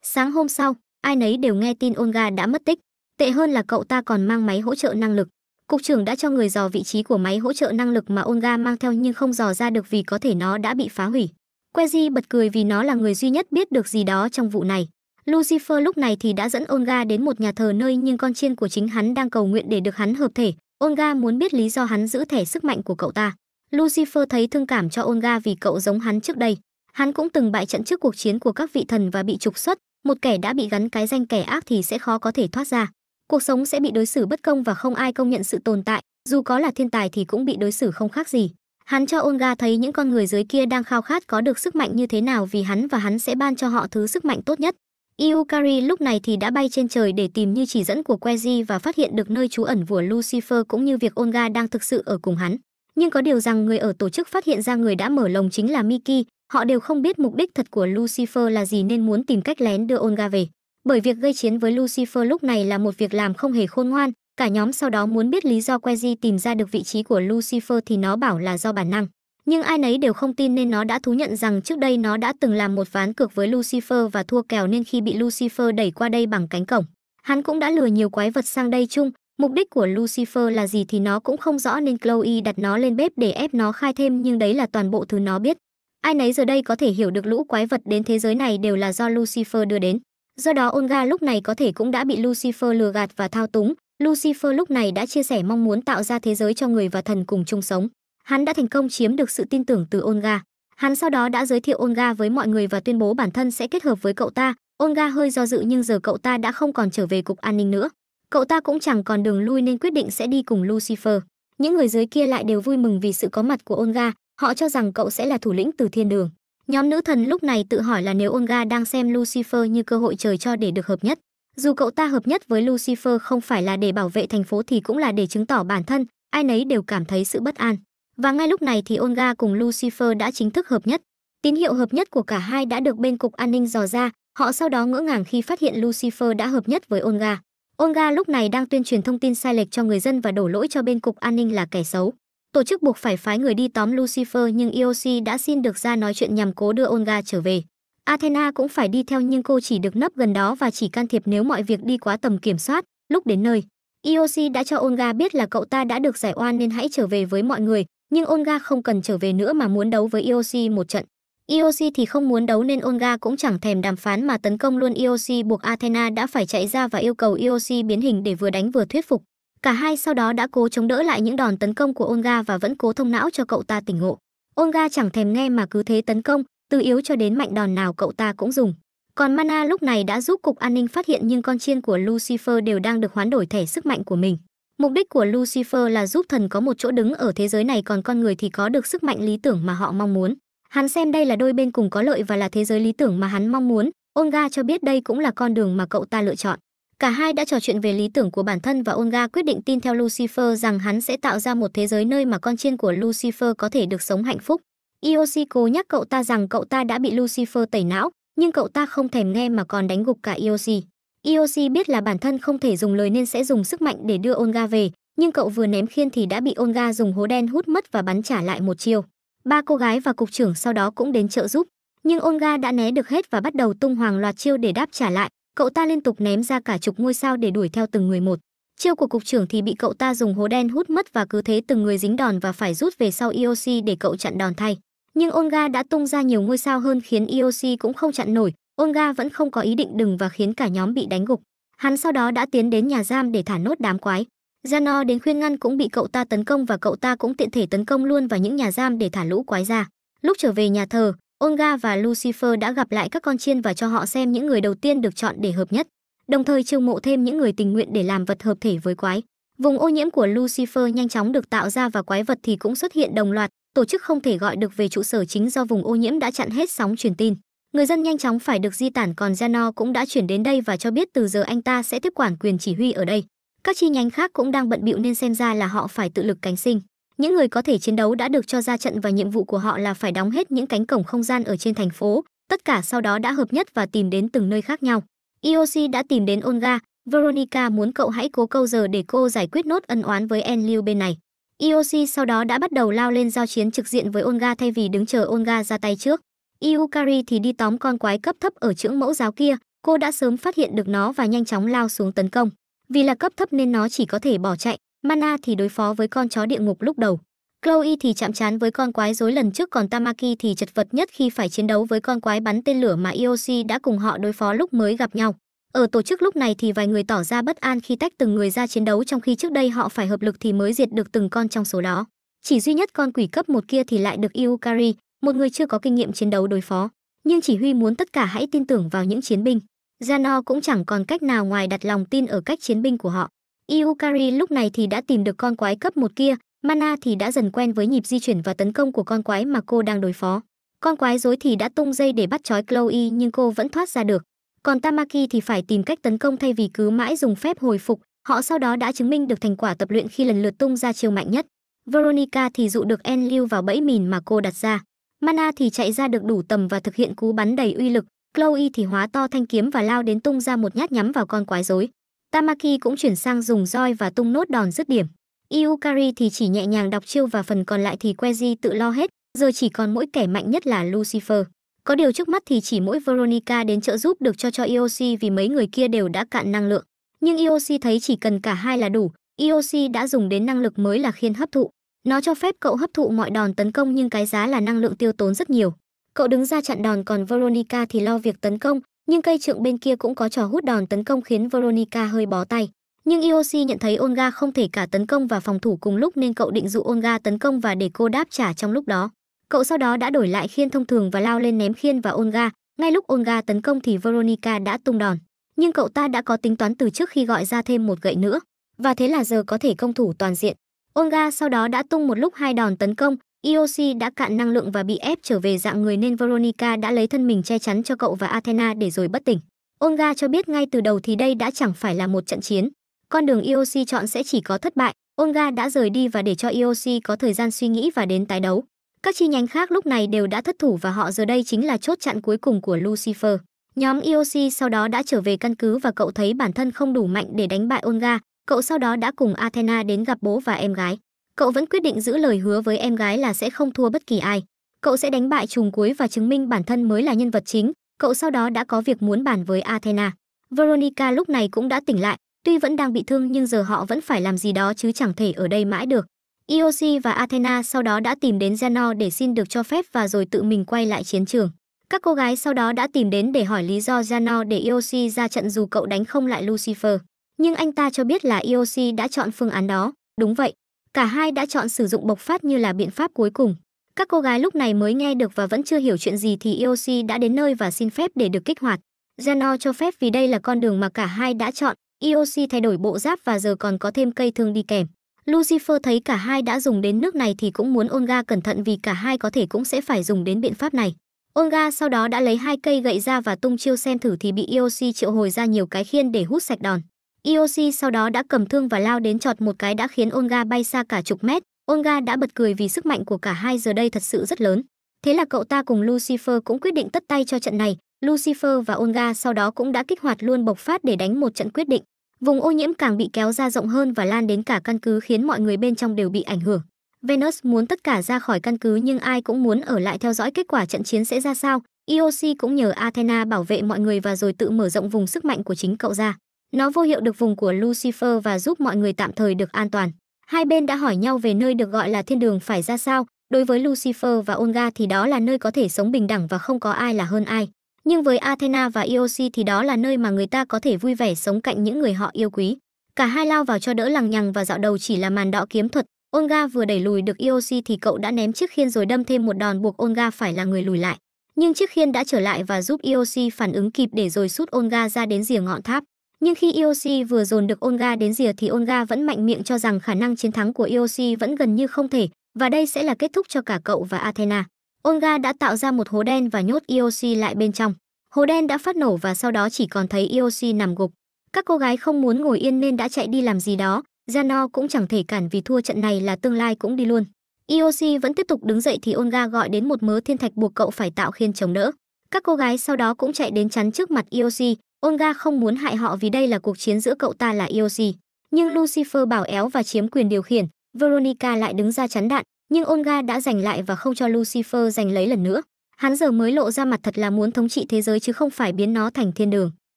Sáng hôm sau, ai nấy đều nghe tin Olga đã mất tích, tệ hơn là cậu ta còn mang máy hỗ trợ năng lực. Cục trưởng đã cho người dò vị trí của máy hỗ trợ năng lực mà Olga mang theo nhưng không dò ra được vì có thể nó đã bị phá hủy. Quezy bật cười vì nó là người duy nhất biết được gì đó trong vụ này. Lucifer lúc này thì đã dẫn Olga đến một nhà thờ nơi nhưng con chiên của chính hắn đang cầu nguyện để được hắn hợp thể. Olga muốn biết lý do hắn giữ thẻ sức mạnh của cậu ta. Lucifer thấy thương cảm cho Olga vì cậu giống hắn trước đây. Hắn cũng từng bại trận trước cuộc chiến của các vị thần và bị trục xuất, một kẻ đã bị gắn cái danh kẻ ác thì sẽ khó có thể thoát ra cuộc sống sẽ bị đối xử bất công và không ai công nhận sự tồn tại dù có là thiên tài thì cũng bị đối xử không khác gì hắn cho olga thấy những con người dưới kia đang khao khát có được sức mạnh như thế nào vì hắn và hắn sẽ ban cho họ thứ sức mạnh tốt nhất Iukari lúc này thì đã bay trên trời để tìm như chỉ dẫn của Queji và phát hiện được nơi trú ẩn của Lucifer cũng như việc Olga đang thực sự ở cùng hắn. Nhưng có điều rằng người ở tổ chức phát hiện ra người đã mở lồng chính là Miki, họ đều không biết mục đích thật của Lucifer là gì nên muốn tìm cách lén đưa Olga về bởi việc gây chiến với Lucifer lúc này là một việc làm không hề khôn ngoan, cả nhóm sau đó muốn biết lý do Quezy tìm ra được vị trí của Lucifer thì nó bảo là do bản năng. Nhưng ai nấy đều không tin nên nó đã thú nhận rằng trước đây nó đã từng làm một ván cược với Lucifer và thua kèo nên khi bị Lucifer đẩy qua đây bằng cánh cổng. Hắn cũng đã lừa nhiều quái vật sang đây chung, mục đích của Lucifer là gì thì nó cũng không rõ nên Chloe đặt nó lên bếp để ép nó khai thêm nhưng đấy là toàn bộ thứ nó biết. Ai nấy giờ đây có thể hiểu được lũ quái vật đến thế giới này đều là do Lucifer đưa đến. Do đó Olga lúc này có thể cũng đã bị Lucifer lừa gạt và thao túng. Lucifer lúc này đã chia sẻ mong muốn tạo ra thế giới cho người và thần cùng chung sống. Hắn đã thành công chiếm được sự tin tưởng từ Olga. Hắn sau đó đã giới thiệu Olga với mọi người và tuyên bố bản thân sẽ kết hợp với cậu ta. Olga hơi do dự nhưng giờ cậu ta đã không còn trở về cục an ninh nữa. Cậu ta cũng chẳng còn đường lui nên quyết định sẽ đi cùng Lucifer. Những người dưới kia lại đều vui mừng vì sự có mặt của Olga, họ cho rằng cậu sẽ là thủ lĩnh từ thiên đường. Nhóm nữ thần lúc này tự hỏi là nếu Olga đang xem Lucifer như cơ hội trời cho để được hợp nhất, dù cậu ta hợp nhất với Lucifer không phải là để bảo vệ thành phố thì cũng là để chứng tỏ bản thân, ai nấy đều cảm thấy sự bất an. Và ngay lúc này thì Olga cùng Lucifer đã chính thức hợp nhất. Tín hiệu hợp nhất của cả hai đã được bên cục an ninh dò ra, họ sau đó ngỡ ngàng khi phát hiện Lucifer đã hợp nhất với Olga. Olga lúc này đang tuyên truyền thông tin sai lệch cho người dân và đổ lỗi cho bên cục an ninh là kẻ xấu. Tổ chức buộc phải phái người đi tóm Lucifer nhưng Iosi e đã xin được ra nói chuyện nhằm cố đưa Olga trở về. Athena cũng phải đi theo nhưng cô chỉ được nấp gần đó và chỉ can thiệp nếu mọi việc đi quá tầm kiểm soát. Lúc đến nơi, Iosi e đã cho Olga biết là cậu ta đã được giải oan nên hãy trở về với mọi người, nhưng Olga không cần trở về nữa mà muốn đấu với Iosi e một trận. Iosi thì không muốn đấu nên Olga cũng chẳng thèm đàm phán mà tấn công luôn Iosi buộc Athena đã phải chạy ra và yêu cầu Iosi biến hình để vừa đánh vừa thuyết phục. Cả hai sau đó đã cố chống đỡ lại những đòn tấn công của Olga và vẫn cố thông não cho cậu ta tỉnh ngộ. Olga chẳng thèm nghe mà cứ thế tấn công, từ yếu cho đến mạnh đòn nào cậu ta cũng dùng. Còn Mana lúc này đã giúp cục an ninh phát hiện nhưng con chiên của Lucifer đều đang được hoán đổi thẻ sức mạnh của mình. Mục đích của Lucifer là giúp thần có một chỗ đứng ở thế giới này còn con người thì có được sức mạnh lý tưởng mà họ mong muốn. Hắn xem đây là đôi bên cùng có lợi và là thế giới lý tưởng mà hắn mong muốn. Olga cho biết đây cũng là con đường mà cậu ta lựa chọn. Cả hai đã trò chuyện về lý tưởng của bản thân và Olga quyết định tin theo Lucifer rằng hắn sẽ tạo ra một thế giới nơi mà con chiên của Lucifer có thể được sống hạnh phúc. Iosi cố nhắc cậu ta rằng cậu ta đã bị Lucifer tẩy não, nhưng cậu ta không thèm nghe mà còn đánh gục cả Iosi. Iosi biết là bản thân không thể dùng lời nên sẽ dùng sức mạnh để đưa Olga về, nhưng cậu vừa ném khiên thì đã bị Olga dùng hố đen hút mất và bắn trả lại một chiêu. Ba cô gái và cục trưởng sau đó cũng đến trợ giúp, nhưng Olga đã né được hết và bắt đầu tung hoàng loạt chiêu để đáp trả lại, cậu ta liên tục ném ra cả chục ngôi sao để đuổi theo từng người một. Chiêu của cục trưởng thì bị cậu ta dùng hố đen hút mất và cứ thế từng người dính đòn và phải rút về sau IOC để cậu chặn đòn thay. Nhưng onga đã tung ra nhiều ngôi sao hơn khiến IOC cũng không chặn nổi, onga vẫn không có ý định đừng và khiến cả nhóm bị đánh gục. Hắn sau đó đã tiến đến nhà giam để thả nốt đám quái. Jano đến khuyên ngăn cũng bị cậu ta tấn công và cậu ta cũng tiện thể tấn công luôn vào những nhà giam để thả lũ quái ra. Lúc trở về nhà thờ, Olga và Lucifer đã gặp lại các con chiên và cho họ xem những người đầu tiên được chọn để hợp nhất, đồng thời chiêu mộ thêm những người tình nguyện để làm vật hợp thể với quái. Vùng ô nhiễm của Lucifer nhanh chóng được tạo ra và quái vật thì cũng xuất hiện đồng loạt, tổ chức không thể gọi được về trụ sở chính do vùng ô nhiễm đã chặn hết sóng truyền tin. Người dân nhanh chóng phải được di tản còn Jano cũng đã chuyển đến đây và cho biết từ giờ anh ta sẽ tiếp quản quyền chỉ huy ở đây. Các chi nhánh khác cũng đang bận bịu nên xem ra là họ phải tự lực cánh sinh những người có thể chiến đấu đã được cho ra trận và nhiệm vụ của họ là phải đóng hết những cánh cổng không gian ở trên thành phố tất cả sau đó đã hợp nhất và tìm đến từng nơi khác nhau ioc đã tìm đến olga veronica muốn cậu hãy cố câu giờ để cô giải quyết nốt ân oán với enlil bên này ioc sau đó đã bắt đầu lao lên giao chiến trực diện với olga thay vì đứng chờ olga ra tay trước iukari thì đi tóm con quái cấp thấp ở chưỡng mẫu giáo kia cô đã sớm phát hiện được nó và nhanh chóng lao xuống tấn công vì là cấp thấp nên nó chỉ có thể bỏ chạy Mana thì đối phó với con chó địa ngục lúc đầu. Chloe thì chạm chán với con quái rối lần trước còn Tamaki thì chật vật nhất khi phải chiến đấu với con quái bắn tên lửa mà Ioshi đã cùng họ đối phó lúc mới gặp nhau. Ở tổ chức lúc này thì vài người tỏ ra bất an khi tách từng người ra chiến đấu trong khi trước đây họ phải hợp lực thì mới diệt được từng con trong số đó. Chỉ duy nhất con quỷ cấp một kia thì lại được Iukari, một người chưa có kinh nghiệm chiến đấu đối phó. Nhưng chỉ huy muốn tất cả hãy tin tưởng vào những chiến binh. Jano cũng chẳng còn cách nào ngoài đặt lòng tin ở cách chiến binh của họ. Iukari lúc này thì đã tìm được con quái cấp 1 kia, Mana thì đã dần quen với nhịp di chuyển và tấn công của con quái mà cô đang đối phó. Con quái rối thì đã tung dây để bắt trói Chloe nhưng cô vẫn thoát ra được. Còn Tamaki thì phải tìm cách tấn công thay vì cứ mãi dùng phép hồi phục, họ sau đó đã chứng minh được thành quả tập luyện khi lần lượt tung ra chiêu mạnh nhất. Veronica thì dụ được Enlil vào bẫy mìn mà cô đặt ra. Mana thì chạy ra được đủ tầm và thực hiện cú bắn đầy uy lực, Chloe thì hóa to thanh kiếm và lao đến tung ra một nhát nhắm vào con quái rối. Tamaki cũng chuyển sang dùng roi và tung nốt đòn dứt điểm. Iukari thì chỉ nhẹ nhàng đọc chiêu và phần còn lại thì Queji tự lo hết, giờ chỉ còn mỗi kẻ mạnh nhất là Lucifer. Có điều trước mắt thì chỉ mỗi Veronica đến trợ giúp được cho cho Iosi vì mấy người kia đều đã cạn năng lượng. Nhưng Iosi thấy chỉ cần cả hai là đủ, Iosi đã dùng đến năng lực mới là khiên hấp thụ. Nó cho phép cậu hấp thụ mọi đòn tấn công nhưng cái giá là năng lượng tiêu tốn rất nhiều. Cậu đứng ra chặn đòn còn Veronica thì lo việc tấn công, nhưng cây trượng bên kia cũng có trò hút đòn tấn công khiến Veronica hơi bó tay. Nhưng Iosi nhận thấy Olga không thể cả tấn công và phòng thủ cùng lúc nên cậu định dụ Olga tấn công và để cô đáp trả trong lúc đó. Cậu sau đó đã đổi lại khiên thông thường và lao lên ném khiên vào Olga. Ngay lúc Olga tấn công thì Veronica đã tung đòn. Nhưng cậu ta đã có tính toán từ trước khi gọi ra thêm một gậy nữa. Và thế là giờ có thể công thủ toàn diện. Olga sau đó đã tung một lúc hai đòn tấn công, IOC e đã cạn năng lượng và bị ép trở về dạng người nên Veronica đã lấy thân mình che chắn cho cậu và Athena để rồi bất tỉnh. Olga cho biết ngay từ đầu thì đây đã chẳng phải là một trận chiến. Con đường IOC e chọn sẽ chỉ có thất bại. Olga đã rời đi và để cho IOC e có thời gian suy nghĩ và đến tái đấu. Các chi nhánh khác lúc này đều đã thất thủ và họ giờ đây chính là chốt chặn cuối cùng của Lucifer. Nhóm IOC sau đó đã trở về căn cứ và cậu thấy bản thân không đủ mạnh để đánh bại Olga. Cậu sau đó đã cùng Athena đến gặp bố và em gái cậu vẫn quyết định giữ lời hứa với em gái là sẽ không thua bất kỳ ai. Cậu sẽ đánh bại trùng cuối và chứng minh bản thân mới là nhân vật chính. Cậu sau đó đã có việc muốn bàn với Athena. Veronica lúc này cũng đã tỉnh lại, tuy vẫn đang bị thương nhưng giờ họ vẫn phải làm gì đó chứ chẳng thể ở đây mãi được. Iosi và Athena sau đó đã tìm đến Zeno để xin được cho phép và rồi tự mình quay lại chiến trường. Các cô gái sau đó đã tìm đến để hỏi lý do Zeno để Iosi ra trận dù cậu đánh không lại Lucifer. Nhưng anh ta cho biết là Iosi đã chọn phương án đó. Đúng vậy, Cả hai đã chọn sử dụng bộc phát như là biện pháp cuối cùng. Các cô gái lúc này mới nghe được và vẫn chưa hiểu chuyện gì thì IOC e đã đến nơi và xin phép để được kích hoạt. Geno cho phép vì đây là con đường mà cả hai đã chọn. IOC e thay đổi bộ giáp và giờ còn có thêm cây thương đi kèm. Lucifer thấy cả hai đã dùng đến nước này thì cũng muốn Olga cẩn thận vì cả hai có thể cũng sẽ phải dùng đến biện pháp này. Olga sau đó đã lấy hai cây gậy ra và tung chiêu xem thử thì bị IOC e triệu hồi ra nhiều cái khiên để hút sạch đòn. Ioshi sau đó đã cầm thương và lao đến chọt một cái đã khiến Olga bay xa cả chục mét. Olga đã bật cười vì sức mạnh của cả hai giờ đây thật sự rất lớn. Thế là cậu ta cùng Lucifer cũng quyết định tất tay cho trận này. Lucifer và Olga sau đó cũng đã kích hoạt luôn bộc phát để đánh một trận quyết định. Vùng ô nhiễm càng bị kéo ra rộng hơn và lan đến cả căn cứ khiến mọi người bên trong đều bị ảnh hưởng. Venus muốn tất cả ra khỏi căn cứ nhưng ai cũng muốn ở lại theo dõi kết quả trận chiến sẽ ra sao. Iosi cũng nhờ Athena bảo vệ mọi người và rồi tự mở rộng vùng sức mạnh của chính cậu ra. Nó vô hiệu được vùng của Lucifer và giúp mọi người tạm thời được an toàn. Hai bên đã hỏi nhau về nơi được gọi là thiên đường phải ra sao, đối với Lucifer và Olga thì đó là nơi có thể sống bình đẳng và không có ai là hơn ai. Nhưng với Athena và Iosi thì đó là nơi mà người ta có thể vui vẻ sống cạnh những người họ yêu quý. Cả hai lao vào cho đỡ lằng nhằng và dạo đầu chỉ là màn đọ kiếm thuật. Olga vừa đẩy lùi được Iosi thì cậu đã ném chiếc khiên rồi đâm thêm một đòn buộc Olga phải là người lùi lại. Nhưng chiếc khiên đã trở lại và giúp Iosi phản ứng kịp để rồi sút Olga ra đến rìa ngọn tháp. Nhưng khi Iosi e vừa dồn được Onga đến rìa thì Onga vẫn mạnh miệng cho rằng khả năng chiến thắng của Iosi e vẫn gần như không thể và đây sẽ là kết thúc cho cả cậu và Athena. Onga đã tạo ra một hố đen và nhốt Iosi e lại bên trong. Hố đen đã phát nổ và sau đó chỉ còn thấy Iosi nằm gục. Các cô gái không muốn ngồi yên nên đã chạy đi làm gì đó, Jano cũng chẳng thể cản vì thua trận này là tương lai cũng đi luôn. Iosi vẫn tiếp tục đứng dậy thì Onga gọi đến một mớ thiên thạch buộc cậu phải tạo khiên chống đỡ. Các cô gái sau đó cũng chạy đến chắn trước mặt Iosi, Olga không muốn hại họ vì đây là cuộc chiến giữa cậu ta là Iosi. Nhưng Lucifer bảo éo và chiếm quyền điều khiển, Veronica lại đứng ra chắn đạn, nhưng Olga đã giành lại và không cho Lucifer giành lấy lần nữa. Hắn giờ mới lộ ra mặt thật là muốn thống trị thế giới chứ không phải biến nó thành thiên đường.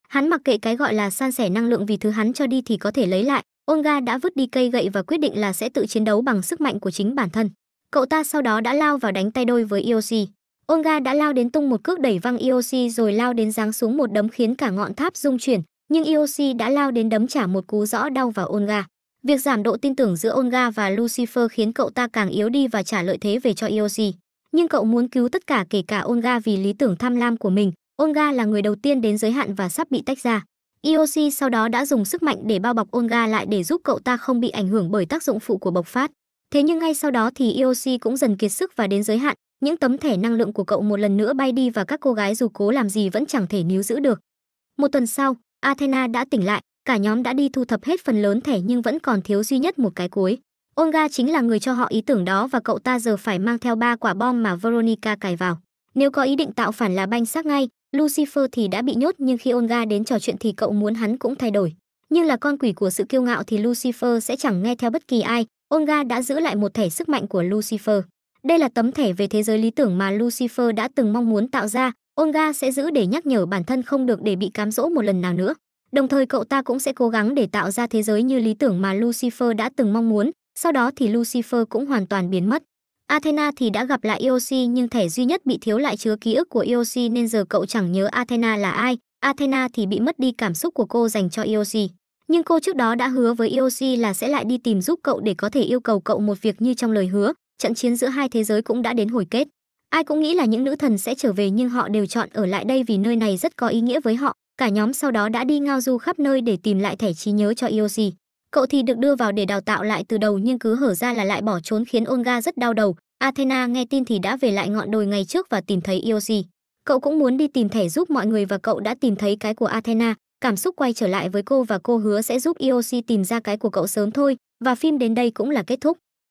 Hắn mặc kệ cái gọi là san sẻ năng lượng vì thứ hắn cho đi thì có thể lấy lại. Olga đã vứt đi cây gậy và quyết định là sẽ tự chiến đấu bằng sức mạnh của chính bản thân. Cậu ta sau đó đã lao vào đánh tay đôi với Iosi. Onga đã lao đến tung một cước đẩy văng Iosi rồi lao đến giáng xuống một đấm khiến cả ngọn tháp rung chuyển, nhưng Iosi đã lao đến đấm trả một cú rõ đau vào Onga. Việc giảm độ tin tưởng giữa Onga và Lucifer khiến cậu ta càng yếu đi và trả lợi thế về cho Iosi. Nhưng cậu muốn cứu tất cả kể cả Onga vì lý tưởng tham lam của mình. Onga là người đầu tiên đến giới hạn và sắp bị tách ra. Iosi sau đó đã dùng sức mạnh để bao bọc Onga lại để giúp cậu ta không bị ảnh hưởng bởi tác dụng phụ của bộc phát. Thế nhưng ngay sau đó thì Iosi cũng dần kiệt sức và đến giới hạn, những tấm thẻ năng lượng của cậu một lần nữa bay đi và các cô gái dù cố làm gì vẫn chẳng thể níu giữ được. Một tuần sau, Athena đã tỉnh lại, cả nhóm đã đi thu thập hết phần lớn thẻ nhưng vẫn còn thiếu duy nhất một cái cuối. Olga chính là người cho họ ý tưởng đó và cậu ta giờ phải mang theo ba quả bom mà Veronica cài vào. Nếu có ý định tạo phản là banh xác ngay, Lucifer thì đã bị nhốt nhưng khi Olga đến trò chuyện thì cậu muốn hắn cũng thay đổi. Nhưng là con quỷ của sự kiêu ngạo thì Lucifer sẽ chẳng nghe theo bất kỳ ai, Olga đã giữ lại một thẻ sức mạnh của Lucifer. Đây là tấm thẻ về thế giới lý tưởng mà Lucifer đã từng mong muốn tạo ra, Olga sẽ giữ để nhắc nhở bản thân không được để bị cám dỗ một lần nào nữa. Đồng thời cậu ta cũng sẽ cố gắng để tạo ra thế giới như lý tưởng mà Lucifer đã từng mong muốn, sau đó thì Lucifer cũng hoàn toàn biến mất. Athena thì đã gặp lại Iosi nhưng thẻ duy nhất bị thiếu lại chứa ký ức của Iosi nên giờ cậu chẳng nhớ Athena là ai. Athena thì bị mất đi cảm xúc của cô dành cho Iosi. Nhưng cô trước đó đã hứa với Iosi là sẽ lại đi tìm giúp cậu để có thể yêu cầu cậu một việc như trong lời hứa trận chiến giữa hai thế giới cũng đã đến hồi kết. Ai cũng nghĩ là những nữ thần sẽ trở về nhưng họ đều chọn ở lại đây vì nơi này rất có ý nghĩa với họ. Cả nhóm sau đó đã đi ngao du khắp nơi để tìm lại thẻ trí nhớ cho Yoshi. Cậu thì được đưa vào để đào tạo lại từ đầu nhưng cứ hở ra là lại bỏ trốn khiến Olga rất đau đầu. Athena nghe tin thì đã về lại ngọn đồi ngày trước và tìm thấy Yoshi. Cậu cũng muốn đi tìm thẻ giúp mọi người và cậu đã tìm thấy cái của Athena. Cảm xúc quay trở lại với cô và cô hứa sẽ giúp Yoshi tìm ra cái của cậu sớm thôi. Và phim đến đây cũng là kết thúc.